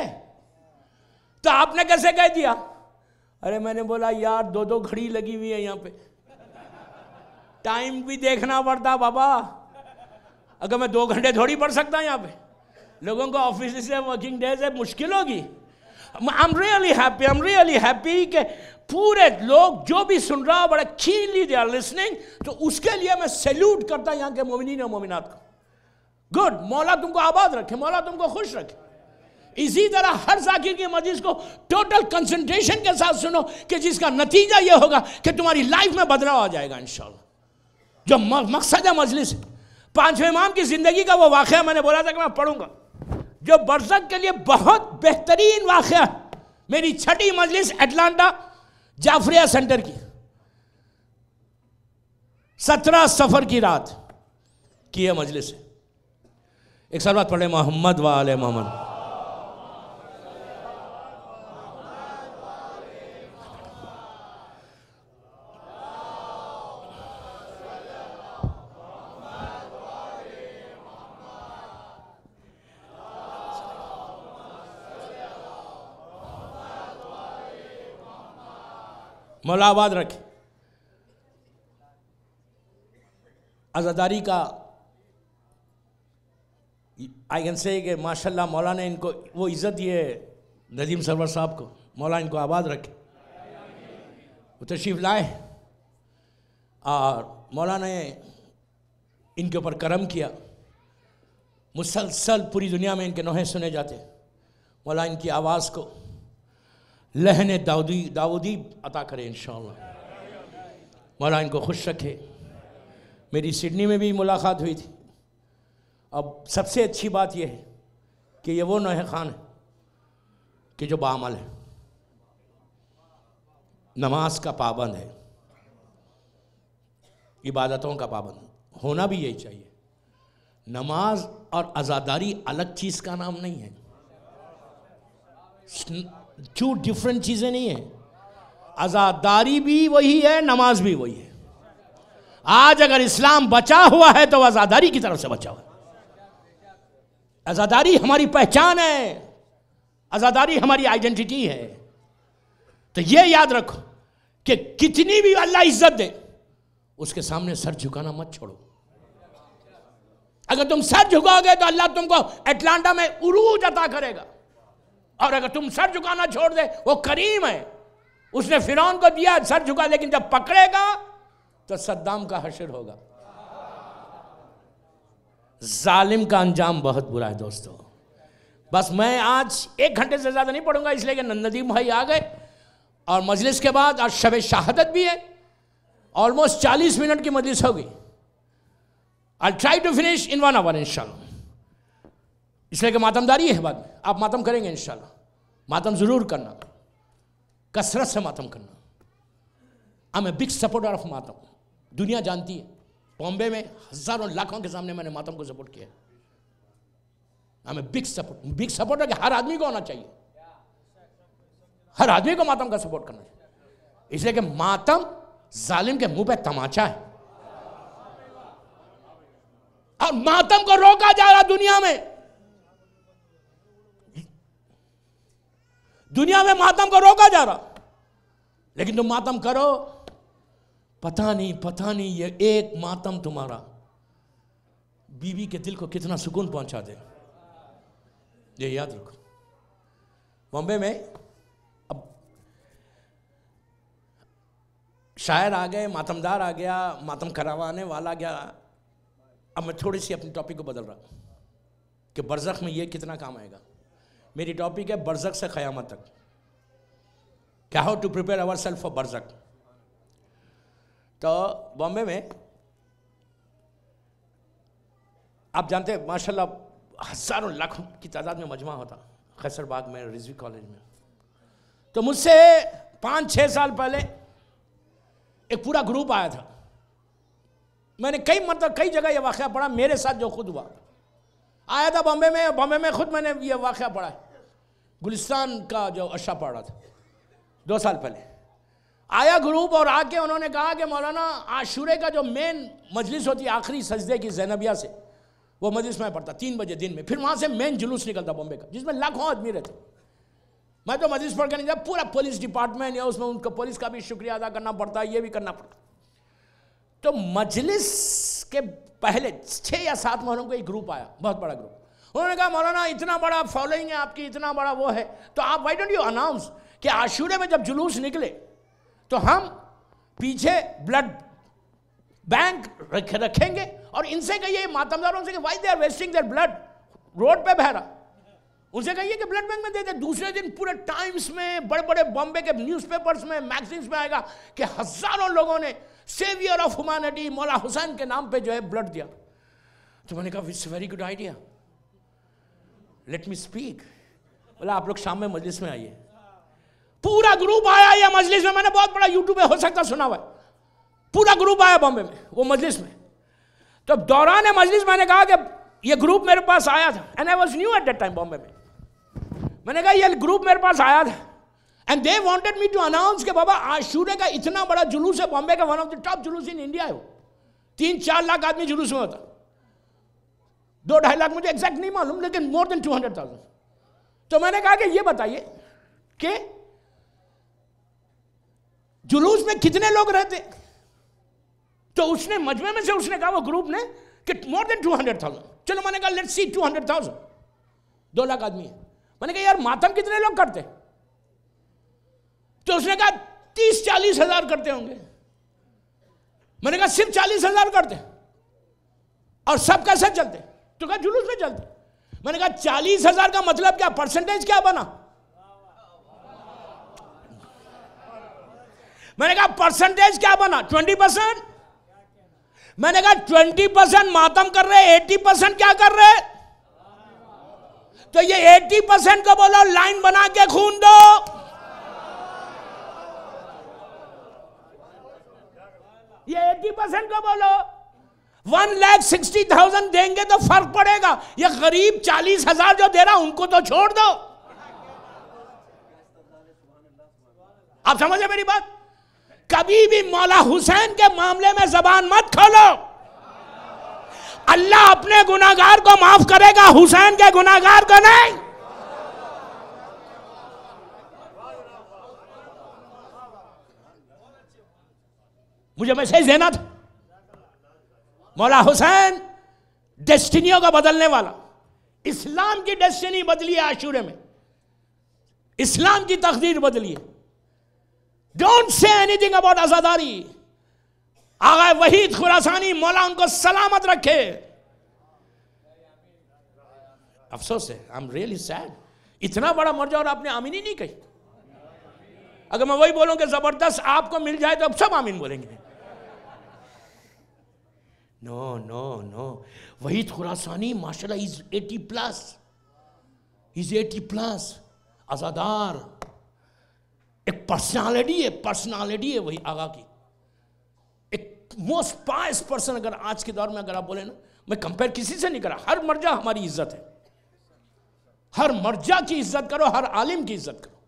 तो आपने कैसे कह दिया अरे मैंने बोला यार दो दो घड़ी लगी हुई है यहाँ पे टाइम भी देखना पड़ता बाबा अगर मैं दो घंटे थोड़ी पढ़ सकता यहाँ पे लोगों को ऑफिस से वर्किंग डे से मुश्किल होगी I am really happy I am really happy कि पूरे लोग जो भी सुन रहा बड़ा कीनली दे आर लिसनिंग तो उसके लिए मैं सैल्यूट करता हूं यहां के मोमिन और मोमिनात को गुड मौला तुमको आबाद रखे मौला तुमको खुश रखे इसी तरह हर जाकिर की मजीज को टोटल कंसंट्रेशन के साथ सुनो कि जिसका नतीजा यह होगा कि तुम्हारी लाइफ में बदलाव आ जाएगा इंशाल्लाह जो मकसद है मजलिस पांचवें इमाम की जिंदगी का वो वाक़ मैंने बोला था कि मैं पढ़ूंगा जो बरसत के लिए बहुत बेहतरीन वाक़ मेरी छठी मजलिस एटलांटा जाफरिया सेंटर की सत्रह सफ़र की रात की यह मजलिस है एक साल बाद पढ़े मोहम्मद वाले मोहम्मद मौला आबाद आज़ादारी का आई कैन से कि माशाल्लाह मौला ने इनको वो इज़्ज़त दी है नदीम सरवर साहब को मौला इनको आबाद रखे वो तशरीफ़ लाए और मौला ने इनके ऊपर करम किया मुसलसल पूरी दुनिया में इनके नोहे सुने जाते मौला इनकी आवाज़ को लहने दाऊदी दाऊदी अता करें इन शाला इनको खुश रखे मेरी सिडनी में भी मुलाकात हुई थी अब सबसे अच्छी बात यह है कि ये वो नोह खान है कि जो बामल है नमाज का पाबंद है इबादतों का पाबंद होना भी यही चाहिए नमाज और आज़ादारी अलग चीज़ का नाम नहीं है टू डिफरेंट चीज़ें नहीं है आज़ादारी भी वही है नमाज भी वही है आज अगर इस्लाम बचा हुआ है तो आज़ादारी की तरफ से बचा हुआ आज़ादारी हमारी पहचान है आज़ादारी हमारी आइडेंटिटी है तो ये याद रखो कि कितनी भी अल्लाह इज्जत दे उसके सामने सर झुकाना मत छोड़ो अगर तुम सर झुकाओगे तो अल्लाह तुमको एटलांटा में उरूज अता करेगा और अगर तुम सर झुकाना छोड़ दे वो करीम है उसने फिर को दिया सर झुका लेकिन जब पकड़ेगा तो सद्दाम का हशर होगा जालिम का अंजाम बहुत बुरा है दोस्तों बस मैं आज एक घंटे से ज़्यादा नहीं पढ़ूंगा इसलिए कि भाई आ गए और मजलिस के बाद आज शब शहादत भी है ऑलमोस्ट चालीस मिनट की मजलिस होगी I try to finish in one hour इन इसलिए कि मातमदारी है बाद में आप मातम करेंगे इन मातम ज़रूर करना कसरत से मातम करना I am a big supporter of मातम दुनिया जानती है बॉम्बे में हज़ारों लाखों के सामने मैंने मातम को सपोर्ट किया I am a big support big supporter के हर आदमी को होना चाहिए हर आदमी को मातम का सपोर्ट करना चाहिए इसलिए कि मातम जालिम के मुंह पे तमाचा है और मातम को रोका जा रहा दुनिया में दुनिया में मातम को रोका जा रहा लेकिन तुम मातम करो पता नहीं पता नहीं ये एक मातम तुम्हारा बीवी के दिल को कितना सुकून पहुंचा दे ये याद रखो बॉम्बे में अब शायर आ गए मातमदार आ गया मातम करवाने वाला गया अब मैं थोड़ी सी अपने टॉपिक को बदल रहा हूँ कि बरसख में ये कितना काम आएगा मेरी टॉपिक है बर्जक से खयामत तक क्या how to prepare our self for बर्जक तो बॉम्बे में आप जानते हैं माशाल्लाह हज़ारों लाखों की तादाद में मजमा होता खैसरबाग में रिजवी कॉलेज में तो मुझसे पाँच छः साल पहले एक पूरा ग्रुप आया था मैंने कई मतलब कई जगह यह वाक़ पढ़ा मेरे साथ जो खुद हुआ आया था बॉम्बे में बॉम्बे में खुद मैंने यह वाक़ पढ़ा है गुलिस्तान का जो अशा पाड़ा था दो साल पहले आया ग्रुप और आके उन्होंने कहा कि मौलाना आशूरे का जो मेन मजलिस होती है आखिरी सजदे की जैनबिया से वो मजलिस में पढ़ता तीन बजे दिन में फिर वहाँ से मेन जुलूस निकलता बॉम्बे का जिसमें लाखों आदमी रहते मैं तो मजलिस पढ़ कर नहीं जाता पूरा पुलिस डिपार्टमेंट या उसमें उनका पुलिस का भी शुक्रिया अदा करना पड़ता है ये भी करना पड़ता तो मजलिस के पहले छः या सात महीनों का एक ग्रुप आया बहुत बड़ा ग्रुप उन्होंने कहा मौलाना इतना बड़ा फॉलोइंग है आपकी इतना बड़ा वो है तो आप वाई डोंट यू अनाउंस कि आशूरे में जब जुलूस निकले तो हम पीछे ब्लड बैंक रख, रखेंगे और इनसे कहिए मातमदारों से why they are wasting their blood road पे बहरा उनसे कहिए कि ब्लड बैंक में दे दे दूसरे दिन पूरे टाइम्स में बड़े बड़े बॉम्बे के न्यूज़पेपर्स में मैगजीन्स में आएगा कि हज़ारों लोगों ने सेवियर ऑफ ह्यूमैनिटी मौला हुसैन के नाम पे जो है ब्लड दिया तो मैंने कहा it's very good idea let me speak बोला आप लोग शाम में मजलिस में आइए पूरा ग्रुप आया या मजलिस में मैंने बहुत बड़ा यूट्यूब में हो सकता सुना हुआ पूरा ग्रुप आया बॉम्बे में वो मजलिस में तो दौरान मजलिस मैंने कहा कि ये ग्रुप मेरे पास आया था and I was new at that time Bombay में मैंने कहा ये ग्रुप मेरे पास आया था and they wanted me to announce के बाबा आज सूर्य का इतना बड़ा जुलूस है बॉम्बे का वन ऑफ द टॉप जुलूस इन इंडिया है वो तीन चार लाख आदमी जुलूस में होता दो ढाई लाख मुझे एग्जैक्ट नहीं मालूम लेकिन more than two hundred thousand तो मैंने कहा कि ये बताइए कि जुलूस में कितने लोग रहते तो उसने मजमे में से उसने कहा वो ग्रुप ने कि more than two hundred thousand चलो मैंने कहा let's see two hundred thousand दो लाख आदमी है मैंने कहा यार मातम कितने लोग करते तो उसने कहा तीस चालीस हजार करते होंगे मैंने कहा सिर्फ चालीस हजार करते और सब कैसे चलते तो कहा जुलूस में चलते मैंने कहा चालीस हजार का मतलब क्या परसेंटेज क्या बना मैंने कहा परसेंटेज क्या बना ट्वेंटी परसेंट मैंने कहा ट्वेंटी परसेंट मातम कर रहे एट्टी परसेंट क्या कर रहे तो ये एट्टी परसेंट को बोलो लाइन बना के खून दो ये एट्टी परसेंट को बोलो वन लैख सिक्सटी थाउजेंड देंगे तो फर्क पड़ेगा ये गरीब चालीस हजार जो दे रहा उनको तो छोड़ दो आप समझे मेरी बात कभी भी मौला हुसैन के मामले में जबान मत खोलो अल्लाह अपने गुनागार को माफ करेगा हुसैन के गुनागार को नहीं मुझे मैसेज देना था मौला हुसैन डेस्टिनियों का बदलने वाला इस्लाम की डेस्टिनी बदली है आशूरे में इस्लाम की तकदीर बदली है डोंट से एनीथिंग अबाउट आजादारी आगा वहीद खुरासानी मौला उनको सलामत रखे अफसोस है आई एम रियली सैड इतना बड़ा मर्जा और आपने आमीन ही नहीं कही अगर मैं वही बोलूं कि जबरदस्त आपको मिल जाए तो अब सब आमीन बोलेंगे no no no Waheed Khurasani माशाल्लाह is eighty plus is eighty plus आज़ादार एक पर्सनालिटी है पर्सनालिटी है वही आगा की एक मोस्ट पाइस पर्सन अगर आज के दौर में अगर आप बोले ना मैं कंपेयर किसी से नहीं करा हर मर्जा हमारी इज्जत है हर मर्जा की इज्जत करो हर आलिम की इज्जत करो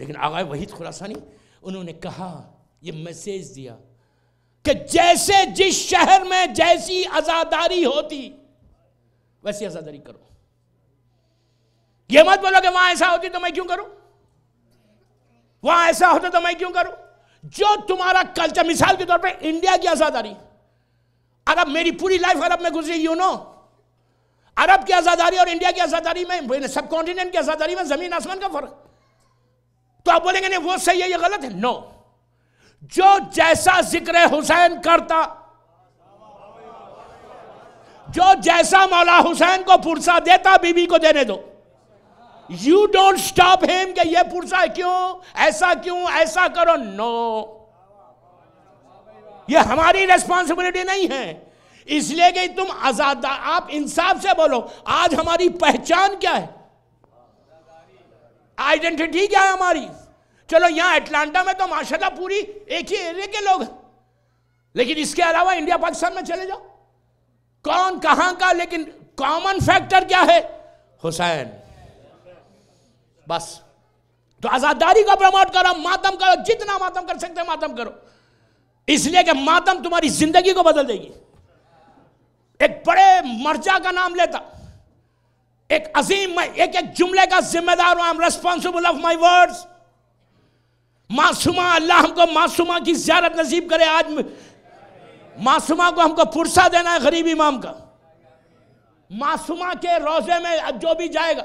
लेकिन आगा वहीद खुरासानी उन्होंने कहा ये मैसेज दिया कि जैसे जिस शहर में जैसी आजादारी होती वैसी आजादारी करो यह मत बोलो कि वहां ऐसा होती तो मैं क्यों करूं वहां ऐसा होता तो मैं क्यों करूं जो तुम्हारा कल्चर मिसाल के तौर पे इंडिया की आजादारी अरब मेरी पूरी लाइफ अरब में गुजरी यू नो अरब की आजादारी और इंडिया की आजादारी में सब कॉन्टिनेंट की आजादारी में जमीन आसमान का फर्क तो आप बोलेंगे नहीं वो सही है ये गलत है नो no. जो जैसा जिक्र हुसैन करता जो जैसा मौला हुसैन को पुरसा देता बीबी को देने दो यू डोंट स्टॉप हेम के ये पुरसा क्यों ऐसा क्यों ऐसा करो नो no. ये हमारी रेस्पॉन्सिबिलिटी नहीं है इसलिए कि तुम आजाद आप इंसाफ से बोलो आज हमारी पहचान क्या है आइडेंटिटी क्या है हमारी चलो यहां एटलांटा में तो माशाल्लाह पूरी एक ही एरिया के लोग हैं लेकिन इसके अलावा इंडिया पाकिस्तान में चले जाओ कौन कहां का लेकिन कॉमन फैक्टर क्या है हुसैन बस तो आजादारी को प्रमोट करो मातम करो जितना मातम कर सकते मातम करो इसलिए कि मातम तुम्हारी जिंदगी को बदल देगी एक बड़े मर्जा का नाम लेता एक अजीम मैं एक एक जुमले का जिम्मेदार हूं I am responsible of my words मासूमा अल्लाह हमको मासूमा की ज्यारत नसीब करे आज मासूमा को हमको पुरसा देना है गरीब इमाम का मासूमा के रोजे में अब जो भी जाएगा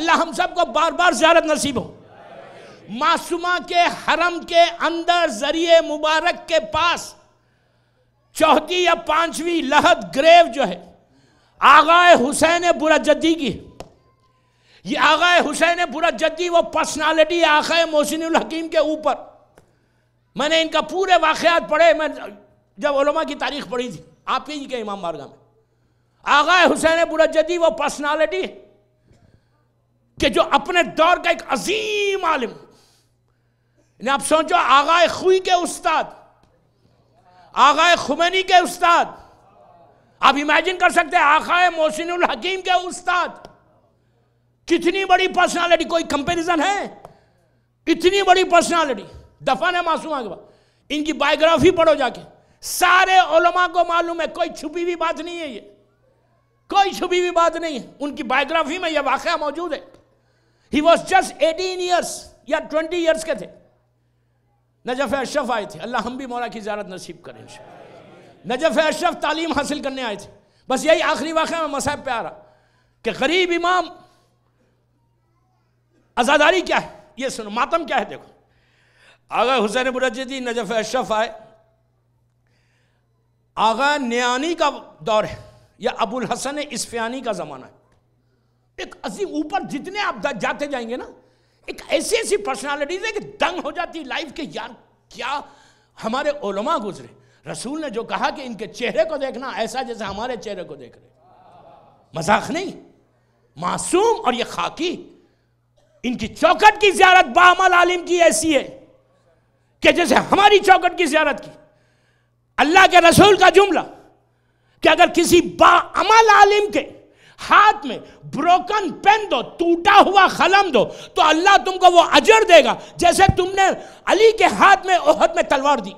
अल्लाह हम सबको बार बार ज्यारत नसीब हो मासूमा के हरम के अंदर जरिए मुबारक के पास चौथी या पांचवी लहद ग्रेव जो है आगाए हुसैन बुरा जद्दी की है ये आगा हुसैन पूरा जद्दी वो पर्सनालिटी आका मोहसिन हकीम के ऊपर मैंने इनका पूरे वाक़ात पढ़े मैं जब ओलमा की तारीख पढ़ी थी आपके ही के इमाम मार्गा में आगा हुसैन पूरा जद्दी वो पर्सनालिटी के जो अपने दौर का एक अजीम आलिम आप सोचो आगा खुई के उस्ताद आगा खुमैनी के उस्ताद आप इमेजिन कर सकते हैं आखा मोहसिन हकीम के उस्ताद कितनी बड़ी पर्सनालिटी कोई कंपैरिजन है इतनी बड़ी पर्सनालिटी दफन है मासूमा के बाद इनकी बायोग्राफी पढ़ो जाके सारे ओलमा को मालूम है कोई छुपी हुई बात नहीं है ये कोई छुपी हुई बात नहीं है उनकी बायोग्राफी में यह वाक़ मौजूद है he was just eighteen years या ट्वेंटी ईयर्स के थे नजफ अशरफ आए थे अल्लाह हम भी मौला की ज्यारत नसीब करें नजफ अशरफ तालीम हासिल करने आए थे बस यही आखिरी वाक़ मैं मसाहब पे आ रहा कि गरीब इमाम आज़ादारी क्या है ये सुनो मातम क्या है देखो Agha Hussain Borujerdi Najaf Ashraf आए आगा न्यानी का दौर है या अबुल हसन इसफियानी का ज़माना है एक अजीब ऊपर जितने आप जाते जाएंगे ना एक ऐसी ऐसी पर्सनालिटीज है कि दंग हो जाती है लाइफ के यार क्या हमारे ओलमा गुजरे रसूल ने जो कहा कि इनके चेहरे को देखना ऐसा जैसे हमारे चेहरे को देख रहे मजाक नहीं मासूम और ये खाकी इनकी चौकट की ज्यारत बामल आलिम की ऐसी है कि जैसे हमारी चौकट की ज्यारत की अल्लाह के रसूल का जुमला कि अगर किसी बामल आलिम के हाथ में ब्रोकन पेन दो टूटा हुआ कलम दो तो अल्लाह तुमको वो अजर देगा जैसे तुमने अली के हाथ में ओहद में तलवार दी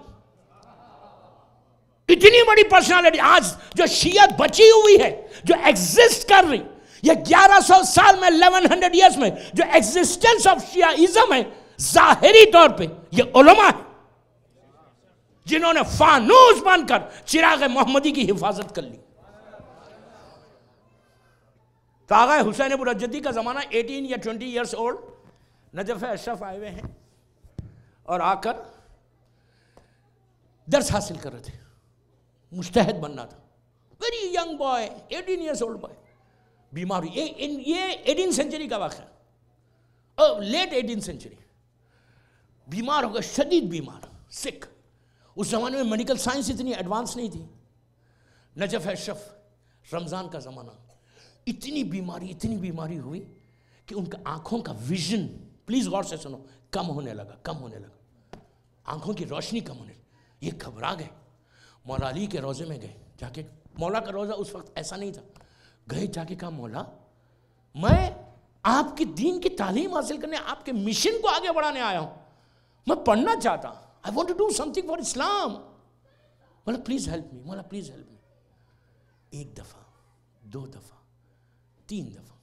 इतनी बड़ी पर्सनालिटी आज जो शीयत बची हुई है जो एग्जिस्ट कर रही ये 1100 साल में 1100 इयर्स में जो एग्जिस्टेंस ऑफ शियाइज्म है जाहरी तौर पे ये ओलमा है जिन्होंने फानूस बनकर चिराग मोहम्मदी की हिफाजत कर ली तो आगा हुसैन बुरजदी का ज़माना 18 या 20 इयर्स ओल्ड नजफ अशरफ आए हुए हैं और आकर दर्श हासिल कर रहे थे मुश्तहद बनना था very young boy 18 years old boy बीमार हुई ये ये एटीन सेंचुरी का वक्त है लेट एटीन सेंचुरी बीमार हो गए शदीद बीमार सिख उस ज़माने में मेडिकल साइंस इतनी एडवांस नहीं थी नजफ अशरफ रमज़ान का ज़माना इतनी बीमारी इतनी बीमारी हुई कि उनका आंखों का विजन प्लीज़ गौर से सुनो कम होने लगा कम होने लगा आंखों की रोशनी कम होने लगी ये घबरा गए मौला अली के रोज़े में गए जाके मौला का रोज़ा उस वक्त ऐसा नहीं था गए जाके कहा मौला मैं आपके दीन की तालीम हासिल करने आपके मिशन को आगे बढ़ाने आया हूं मैं पढ़ना चाहता I want to do something for Islam मौला प्लीज हेल्प मी मौला प्लीज हेल्प मी एक दफा दो दफा तीन दफा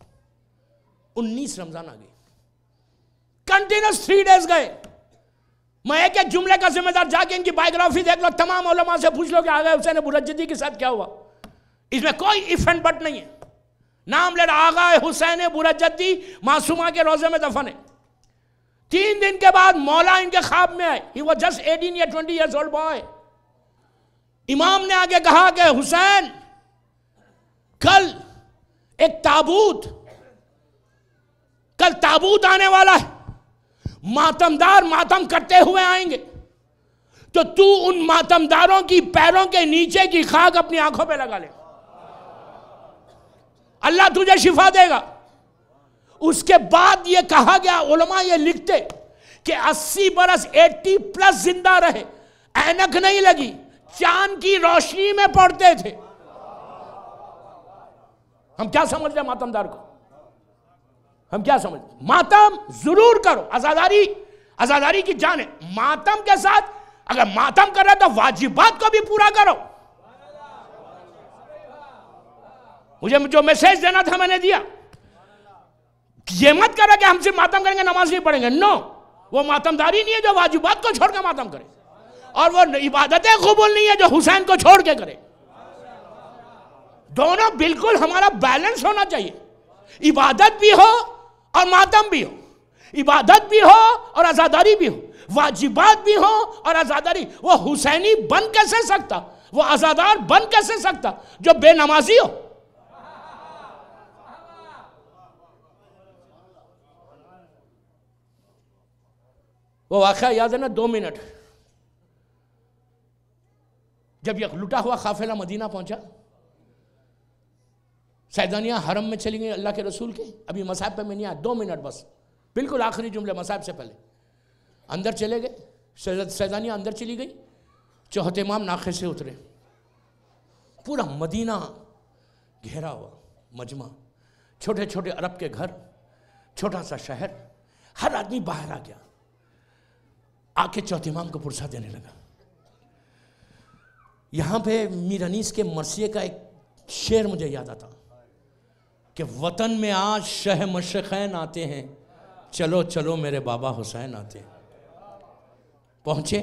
उन्नीस रमजान आ गए कंटिन्यूस थ्री डेज गए मैं एक एक जुमले का जिम्मेदार जाके इनकी बायोग्राफी देख लो तमाम से पूछ लो कि आगे हुसैन बुरजदी के साथ क्या हुआ इसमें कोई इफ एंड बट नहीं है नाम लेट आगा हुसैन बुरा जद्दी मासूमा के रोजे में दफन है तीन दिन के बाद मौला इनके ख्वाब में आए ही वॉज जस्ट एटीन या ट्वेंटी ईयर्स ओल्ड बॉय इमाम ने आगे कहा कि हुसैन कल एक ताबूत कल ताबूत आने वाला है मातमदार मातम करते हुए आएंगे तो तू उन मातमदारों की पैरों के नीचे की खाक अपनी आंखों पे लगा ले अल्लाह तुझे शिफा देगा उसके बाद ये कहा गया उलमा ये लिखते कि 80 बरस 80 प्लस जिंदा रहे ऐनक नहीं लगी चांद की रोशनी में पढ़ते थे हम क्या समझ रहे मातमदार को हम क्या समझ मातम जरूर करो आजादारी आजादारी की जान है मातम के साथ अगर मातम कर रहे तो वाजिबात को भी पूरा करो मुझे जो मैसेज देना था मैंने दिया ये मत करा कि हम सिर्फ मातम करेंगे नमाज नहीं पढ़ेंगे नो वो मातमदारी नहीं है जो वाजिबात को छोड़कर मातम करे और वो इबादतें कबूल नहीं है जो हुसैन को छोड़ के करे दोनों बिल्कुल हमारा बैलेंस होना चाहिए इबादत भी हो और मातम भी हो इबादत भी हो और आज़ादारी भी हो वाजिबात भी हो और आज़ादारी वो हुसैनी बन कैसे सकता वो आज़ादार बन कैसे सकता जो बेनमाजी हो वो वाक़ याद है ना दो मिनट जब यह लुटा हुआ काफिला मदीना पहुंचा सैदानिया हरम में चली गई अल्लाह के रसूल के अभी मसाहब पे मैं नहीं आया दो मिनट बस बिल्कुल आखिरी जुमले मसाहब से पहले अंदर चले गए सैदानिया अंदर चली गई चौथे इमाम नाखे से उतरे पूरा मदीना घेरा हुआ मजमा छोटे छोटे अरब के घर छोटा सा शहर हर आदमी बाहर आ गया आके चौथे इमाम को पुरसा देने लगा यहाँ पे मीरानीस के मरसिए का एक शेर मुझे याद आता कि वतन में आज शह मशखैन आते हैं चलो चलो मेरे बाबा हुसैन आते हैं पहुंचे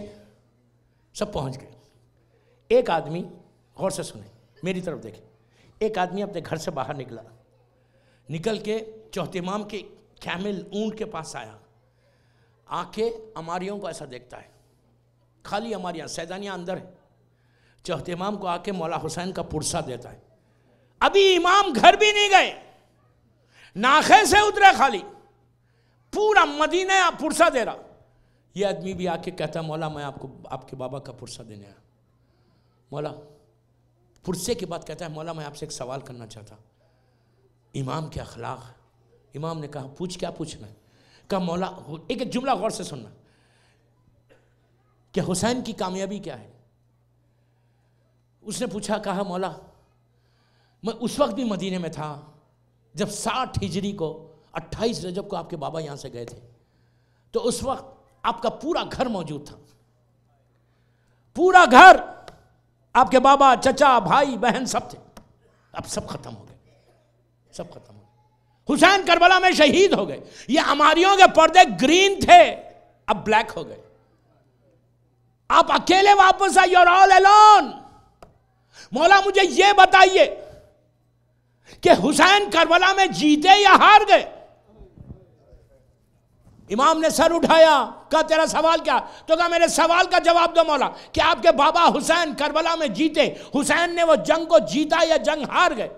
सब पहुंच गए एक आदमी गौर से सुने मेरी तरफ देखे एक आदमी अपने घर से बाहर निकला निकल के चौथे इमाम के कैमिल ऊंट के पास आया आंखें अमारियों को ऐसा देखता है खाली अमारियाँ सैदानियाँ अंदर है चौथे इमाम को आके मौला हुसैन का पुरसा देता है अभी इमाम घर भी नहीं गए नाखे से उतरे खाली पूरा मदीना पुरसा दे रहा ये आदमी भी आके कहता है मौला मैं आपको आपके बाबा का पुरसा देने आया मौला पुरसे के बाद कहता है मौला मैं आपसे एक सवाल करना चाहता इमाम के अखलाक इमाम ने कहा पूछ क्या पूछना है का मौला एक जुमला गौर से सुनना कि हुसैन की कामयाबी क्या है उसने पूछा कहा मौला मैं उस वक्त भी मदीने में था जब साठ हिजरी को अट्ठाईस रजब को आपके बाबा यहां से गए थे तो उस वक्त आपका पूरा घर मौजूद था पूरा घर आपके बाबा चचा भाई बहन सब थे अब सब खत्म हो गए सब खत्म हुसैन करबला में शहीद हो गए ये अमारियों के पर्दे ग्रीन थे अब ब्लैक हो गए आप अकेले वापस आइए और ऑल एलोन मौला मुझे ये बताइए कि हुसैन करबला में जीते या हार गए इमाम ने सर उठाया कहा तेरा सवाल क्या तो कहा मेरे सवाल का जवाब दो मौला कि आपके बाबा हुसैन करबला में जीते हुसैन ने वो जंग को जीता या जंग हार गए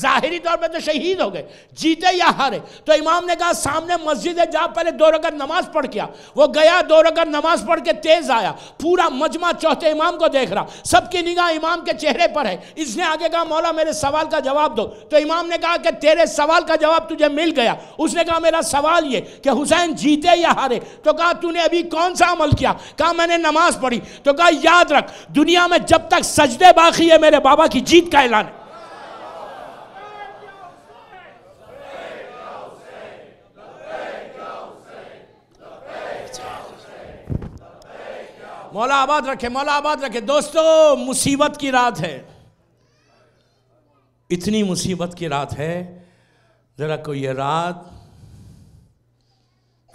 ज़ाहरी तौर पर तो शहीद हो गए जीते या हारे तो इमाम ने कहा सामने मस्जिद है जा पहले दो रकत नमाज पढ़ के वो गया दो रगत नमाज पढ़ के तेज आया पूरा मजमा चौथे इमाम को देख रहा सबकी निगाह इमाम के चेहरे पर है इसने आगे कहा मौला मेरे सवाल का जवाब दो तो इमाम ने कहा कि तेरे सवाल का जवाब तुझे मिल गया उसने कहा मेरा सवाल ये कि हुसैन जीते या हारे तो कहा तूने अभी कौन सा अमल किया कहा मैंने नमाज पढ़ी तो कहा याद रख दुनिया में जब तक सजदे बाकी है मेरे बाबा की जीत का ऐलान है मौला आबाद रखे मौला आबाद रखे दोस्तों मुसीबत की रात है इतनी मुसीबत की रात है ज़रा को ये रात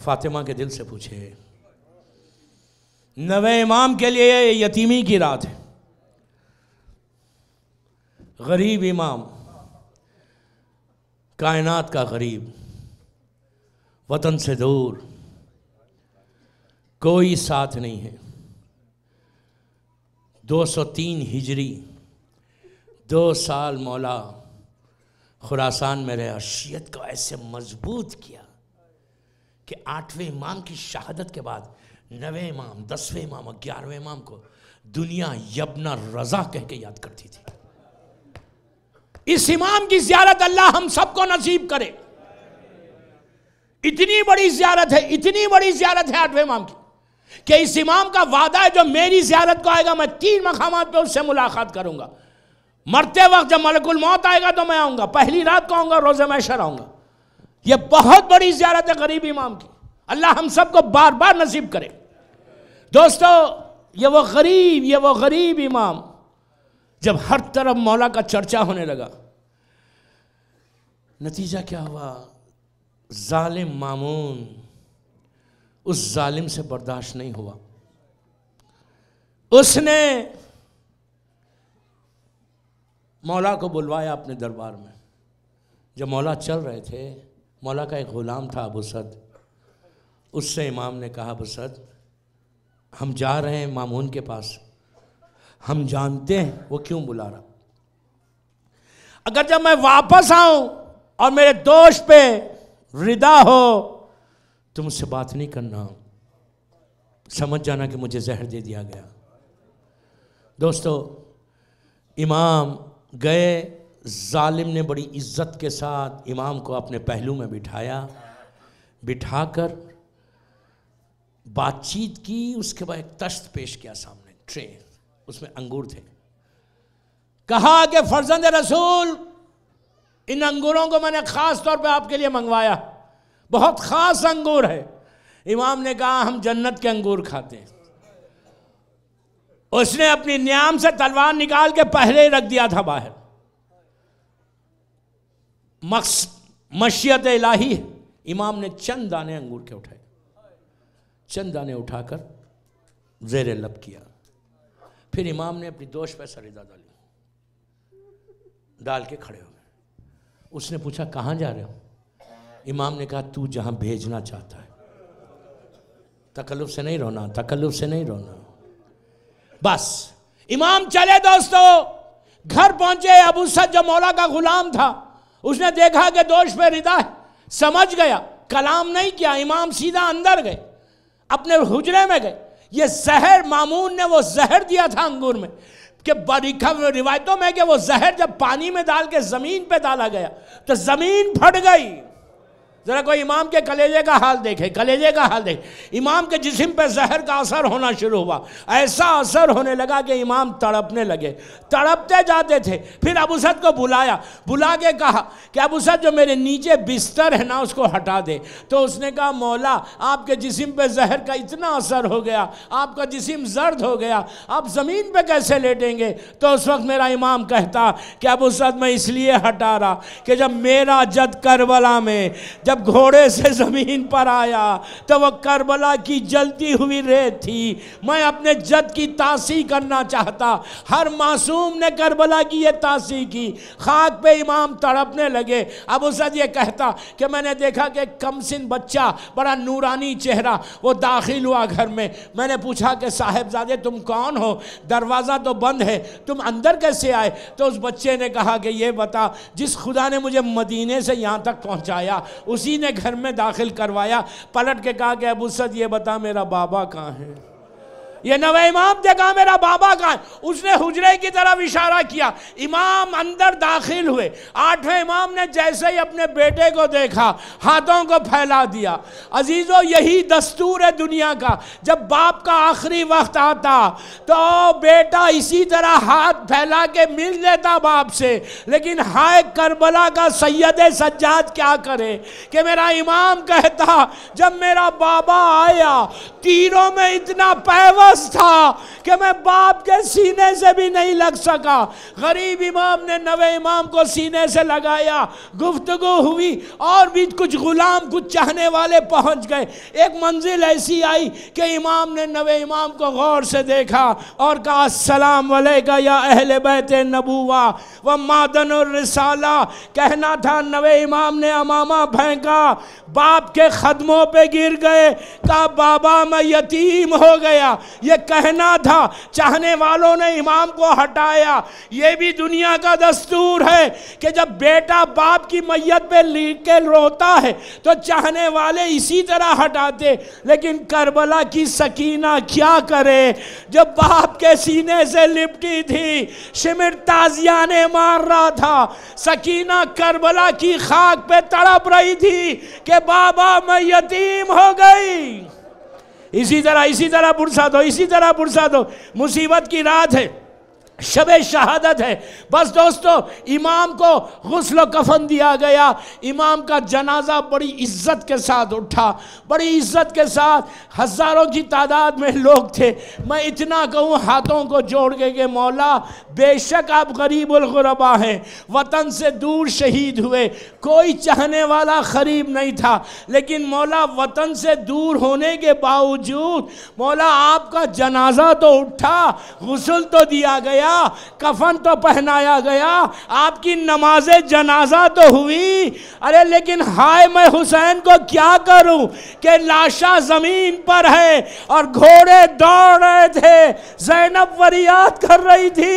फातिमा के दिल से पूछे नवे इमाम के लिए यतीमी की रात है गरीब इमाम कायनात का गरीब वतन से दूर कोई साथ नहीं है 203 हिजरी दो साल मौला खुरासान में रहा शीयत को ऐसे मजबूत किया कि आठवें इमाम की शहादत के बाद नवे इमाम दसवें इमाम और ग्यारहवें इमाम को दुनिया यबना रजा कह के याद करती थी इस इमाम की जियारत अल्लाह हम सबको नसीब करे इतनी बड़ी जियारत है इतनी बड़ी जियारत है आठवें इमाम की कि इस इमाम का वादा है जो मेरी ज्यारत को आएगा मैं तीन मकाम पर उससे मुलाकात करूंगा मरते वक्त जब मलकुल मौत आएगा तो मैं आऊंगा पहली रात को रोजे रोज़ मैशर आऊंगा यह बहुत बड़ी ज्यारत है गरीब इमाम की अल्लाह हम सबको बार बार नसीब करे दोस्तों ये वो गरीब ये वो गरीब इमाम जब हर तरफ मौला का चर्चा होने लगा नतीजा क्या हुआ जालिम मामून उस जालिम से बर्दाश्त नहीं हुआ उसने मौला को बुलवाया अपने दरबार में जब मौला चल रहे थे मौला का एक ग़ुलाम था अबू सद उससे इमाम ने कहा अबू सद हम जा रहे हैं मामून के पास हम जानते हैं वो क्यों बुला रहा अगर जब मैं वापस आऊं और मेरे दोष पे रिदा हो तुमसे बात नहीं करना समझ जाना कि मुझे जहर दे दिया गया दोस्तों इमाम गए जालिम ने बड़ी इज्जत के साथ इमाम को अपने पहलू में बिठाया बिठाकर बातचीत की उसके बाद एक तश्त पेश किया सामने ट्रे उसमें अंगूर थे कहा कि फर्जंद रसूल इन अंगूरों को मैंने ख़ास तौर पे आपके लिए मंगवाया बहुत ख़ास अंगूर है इमाम ने कहा हम जन्नत के अंगूर खाते हैं उसने अपनी न्याम से तलवार निकाल के पहले ही रख दिया था बाहर मक्स मशियत इलाही इमाम ने चंद दाने अंगूर के उठाए चंद दाने उठाकर जेर लब किया फिर इमाम ने अपनी दोष पर सरिदा डाली डाल के खड़े हो गए उसने पूछा कहाँ जा रहे हो इमाम ने कहा तू जहां भेजना चाहता है तकल्लुफ से नहीं रोना तकल्लुफ से नहीं रोना बस इमाम चले दोस्तों घर पहुंचे अबू सद जो मौला का गुलाम था उसने देखा कि दोष पे रिदा है समझ गया कलाम नहीं किया इमाम सीधा अंदर गए अपने हुजरे में गए ये जहर मामून ने वो जहर दिया था अंगूर में कि में रिवायतों में कि वो जहर जब पानी में डाल के ज़मीन पे डाला गया तो ज़मीन फट गई જરા કોઈ ઇમામ કે કલેજે કા હાલ દેખે કલેજે કા હાલ દે ઇમામ કે જિસમ પે ઝહેર કા અસર હોના શુરુ ہوا એસા અસર હોને لگا કે ઇમામ તડપને લગે તડપતે જાતે थे ફિર ابو સદ કો બુલાયા બુલાકે કહા કે ابو સદ જો મેરે નીજે બિસ્ટર હે ના ઉસકો હટા દે તો ઉસને કહા મોલા આપકે જિસમ પે ઝહેર કા ઇતના અસર હો ગયા આપકા જિસમ ઝરદ હો ગયા આપ જમીન પે કૈસે લેટેંગે તો ઉસ વક્ત મેરા ઇમામ કહેતા કે ابو સદ મે ઇસલિયે હટારા કે જબ મેરા જદ קרવાલા મે जब घोड़े से ज़मीन पर आया तो वह करबला की जलती हुई रेत थी मैं अपने जद की तासी करना चाहता हर मासूम ने करबला की यह तासी की खाक पे इमाम तड़पने लगे अब उसद ये कहता कि मैंने देखा कि कमसिन बच्चा बड़ा नूरानी चेहरा वो दाखिल हुआ घर में मैंने पूछा कि साहेबजादे तुम कौन हो दरवाज़ा तो बंद है तुम अंदर कैसे आए तो उस बच्चे ने कहा कि ये बता जिस खुदा ने मुझे मदीने से यहाँ तक पहुँचाया उस उसी ने घर में दाखिल करवाया पलट के कहा कि अबू सद ये बता मेरा बाबा कहाँ है ये नवे इमाम देखा मेरा बाबा का उसने हुजरे की तरफ इशारा किया इमाम अंदर दाखिल हुए आठवें इमाम ने जैसे ही अपने बेटे को देखा हाथों को फैला दिया अजीज़ों यही दस्तूर है दुनिया का जब बाप का आखिरी वक्त आता तो बेटा इसी तरह हाथ फैला के मिल लेता बाप से लेकिन हाय करबला का सैयद सज्जाद क्या करे कि मेरा इमाम कहता जब मेरा बाबा आया तीरों में इतना पैवर बस था कि मैं बाप के सीने से भी नहीं लग सका गरीब इमाम ने नवे इमाम को सीने से लगाया गुफ्तगु हुई और भी कुछ गुलाम कुछ चाहने वाले पहुंच गए एक मंजिल ऐसी आई कि इमाम ने नवे इमाम को गौर से देखा और कहा सलाम वालेका या अहल बैत नबूवा व मादन रसाला कहना था नवे इमाम ने अमामा फेंका बाप के खदमों पे गिर गए कहा बाबा मैं यतीम हो गया ये कहना था चाहने वालों ने इमाम को हटाया ये भी दुनिया का दस्तूर है कि जब बेटा बाप की मैयत पे लिख के रोता है तो चाहने वाले इसी तरह हटाते लेकिन करबला की सकीना क्या करे जब बाप के सीने से लिपटी थी शिमिर ताजिया ने मार रहा था सकीना करबला की खाक पे तड़प रही थी कि बाबा मैं यतीम हो गई इसी तरह इसी तरह पुरसा दो इसी तरह पुरसा दो मुसीबत की रात है शब शहादत है बस दोस्तों इमाम को गसल कफन दिया गया इमाम का जनाजा बड़ी इज्जत के साथ उठा बड़ी इज्जत के साथ हज़ारों की तादाद में लोग थे मैं इतना कहूँ हाथों को जोड़ के कि मौला बेशक आप ग़ुरबा हैं वतन से दूर शहीद हुए कोई चाहने वाला गरीब नहीं था लेकिन मौला वतन से दूर होने के बावजूद मौला आपका जनाजा तो उठा गसल तो दिया गया गया कफन तो पहनाया गया आपकी नमाज जनाजा तो हुई अरे लेकिन हाय मैं हुसैन को क्या करूं कि लाशा ज़मीन पर है और घोड़े दौड़ रहे थे जैनब वरियात कर रही थी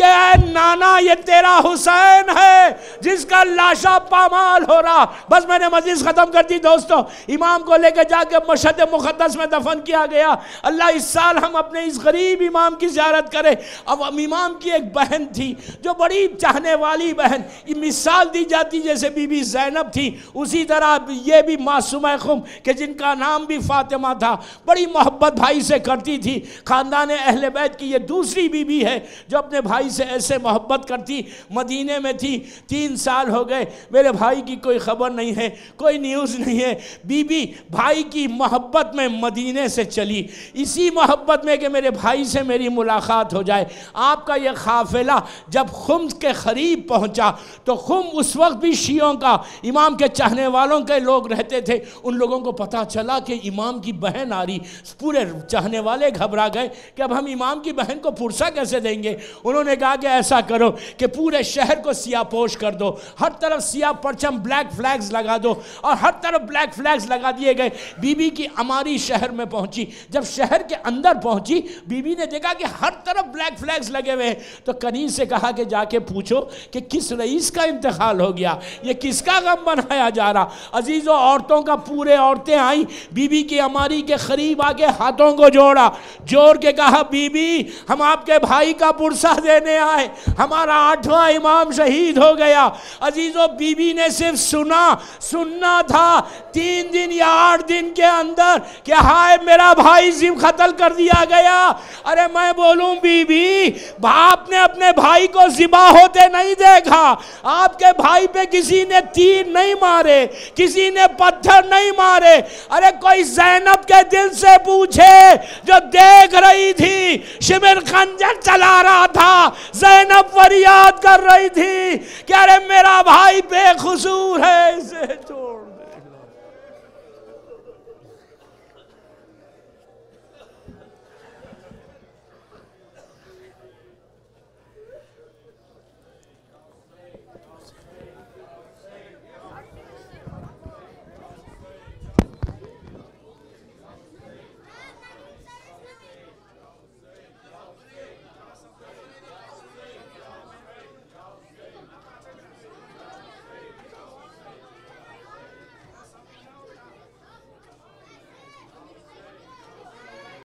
कि नाना ये तेरा हुसैन है जिसका लाशा पामाल हो रहा बस मैंने मजीद ख़त्म कर दी दोस्तों इमाम को लेकर जाके मशद मुकदस में दफन किया गया अल्लाह इस साल हम अपने इस गरीब इमाम की ज्यारत करें अब इमाम की एक बहन थी जो बड़ी चाहने वाली बहन ये मिसाल दी जाती जैसे बीबी जैनब थी उसी तरह ये भी मासूम खुम कि जिनका नाम भी फातिमा था बड़ी मोहब्बत भाई से करती थी ख़ानदान अहल बैत की ये दूसरी बीबी है जो अपने भाई से ऐसे मोहब्बत करती मदीने में थी तीन साल हो गए मेरे भाई की कोई खबर नहीं है कोई न्यूज़ नहीं है बीबी भाई की मोहब्बत में मदीने से चली इसी मोहब्बत में कि मेरे भाई से मेरी मुलाकात हो जाए आ साहब का यह काफिला जब खुम के करीब पहुंचा तो खुम उस वक्त भी शियों का इमाम के चाहने वालों के लोग रहते थे उन लोगों को पता चला कि इमाम की बहन आ रही पूरे चाहने वाले घबरा गए कि अब हम इमाम की बहन को पुरसा कैसे देंगे उन्होंने कहा कि ऐसा करो कि पूरे शहर को सियापोश कर दो हर तरफ सिया परचम ब्लैक फ्लैग्स लगा दो और हर तरफ ब्लैक फ्लैग्स लगा दिए गए बीबी की अमारी शहर में पहुंची जब शहर के अंदर पहुंची बीबी ने देखा कि हर तरफ ब्लैक फ्लैग्स लगे लगे हुए हैं तो कनीन से कहा कि जाके पूछो कि किस रईस का इंतकाल हो गया ये किसका गम बनाया जा रहा अजीज़ों औरतों का पूरे औरतें आई बीबी की अमारी के करीब आके हाथों को जोड़ा जोड़ के कहा बीबी हम आपके भाई का पुरसा देने आए हमारा आठवां इमाम शहीद हो गया अजीज़ों बीबी ने सिर्फ सुना सुनना था तीन दिन या आठ दिन के अंदर कि हाय मेरा भाई जिम कत्ल कर दिया गया अरे मैं बोलूं बीबी आपने अपने भाई को जिबा होते नहीं देखा आपके भाई पे किसी ने तीर नहीं मारे किसी ने पत्थर नहीं मारे अरे कोई जैनब के दिल से पूछे जो देख रही थी शिमिर खंजर चला रहा था जैनब फरियाद कर रही थी कि अरे मेरा भाई बेखसूर है इसे छोड़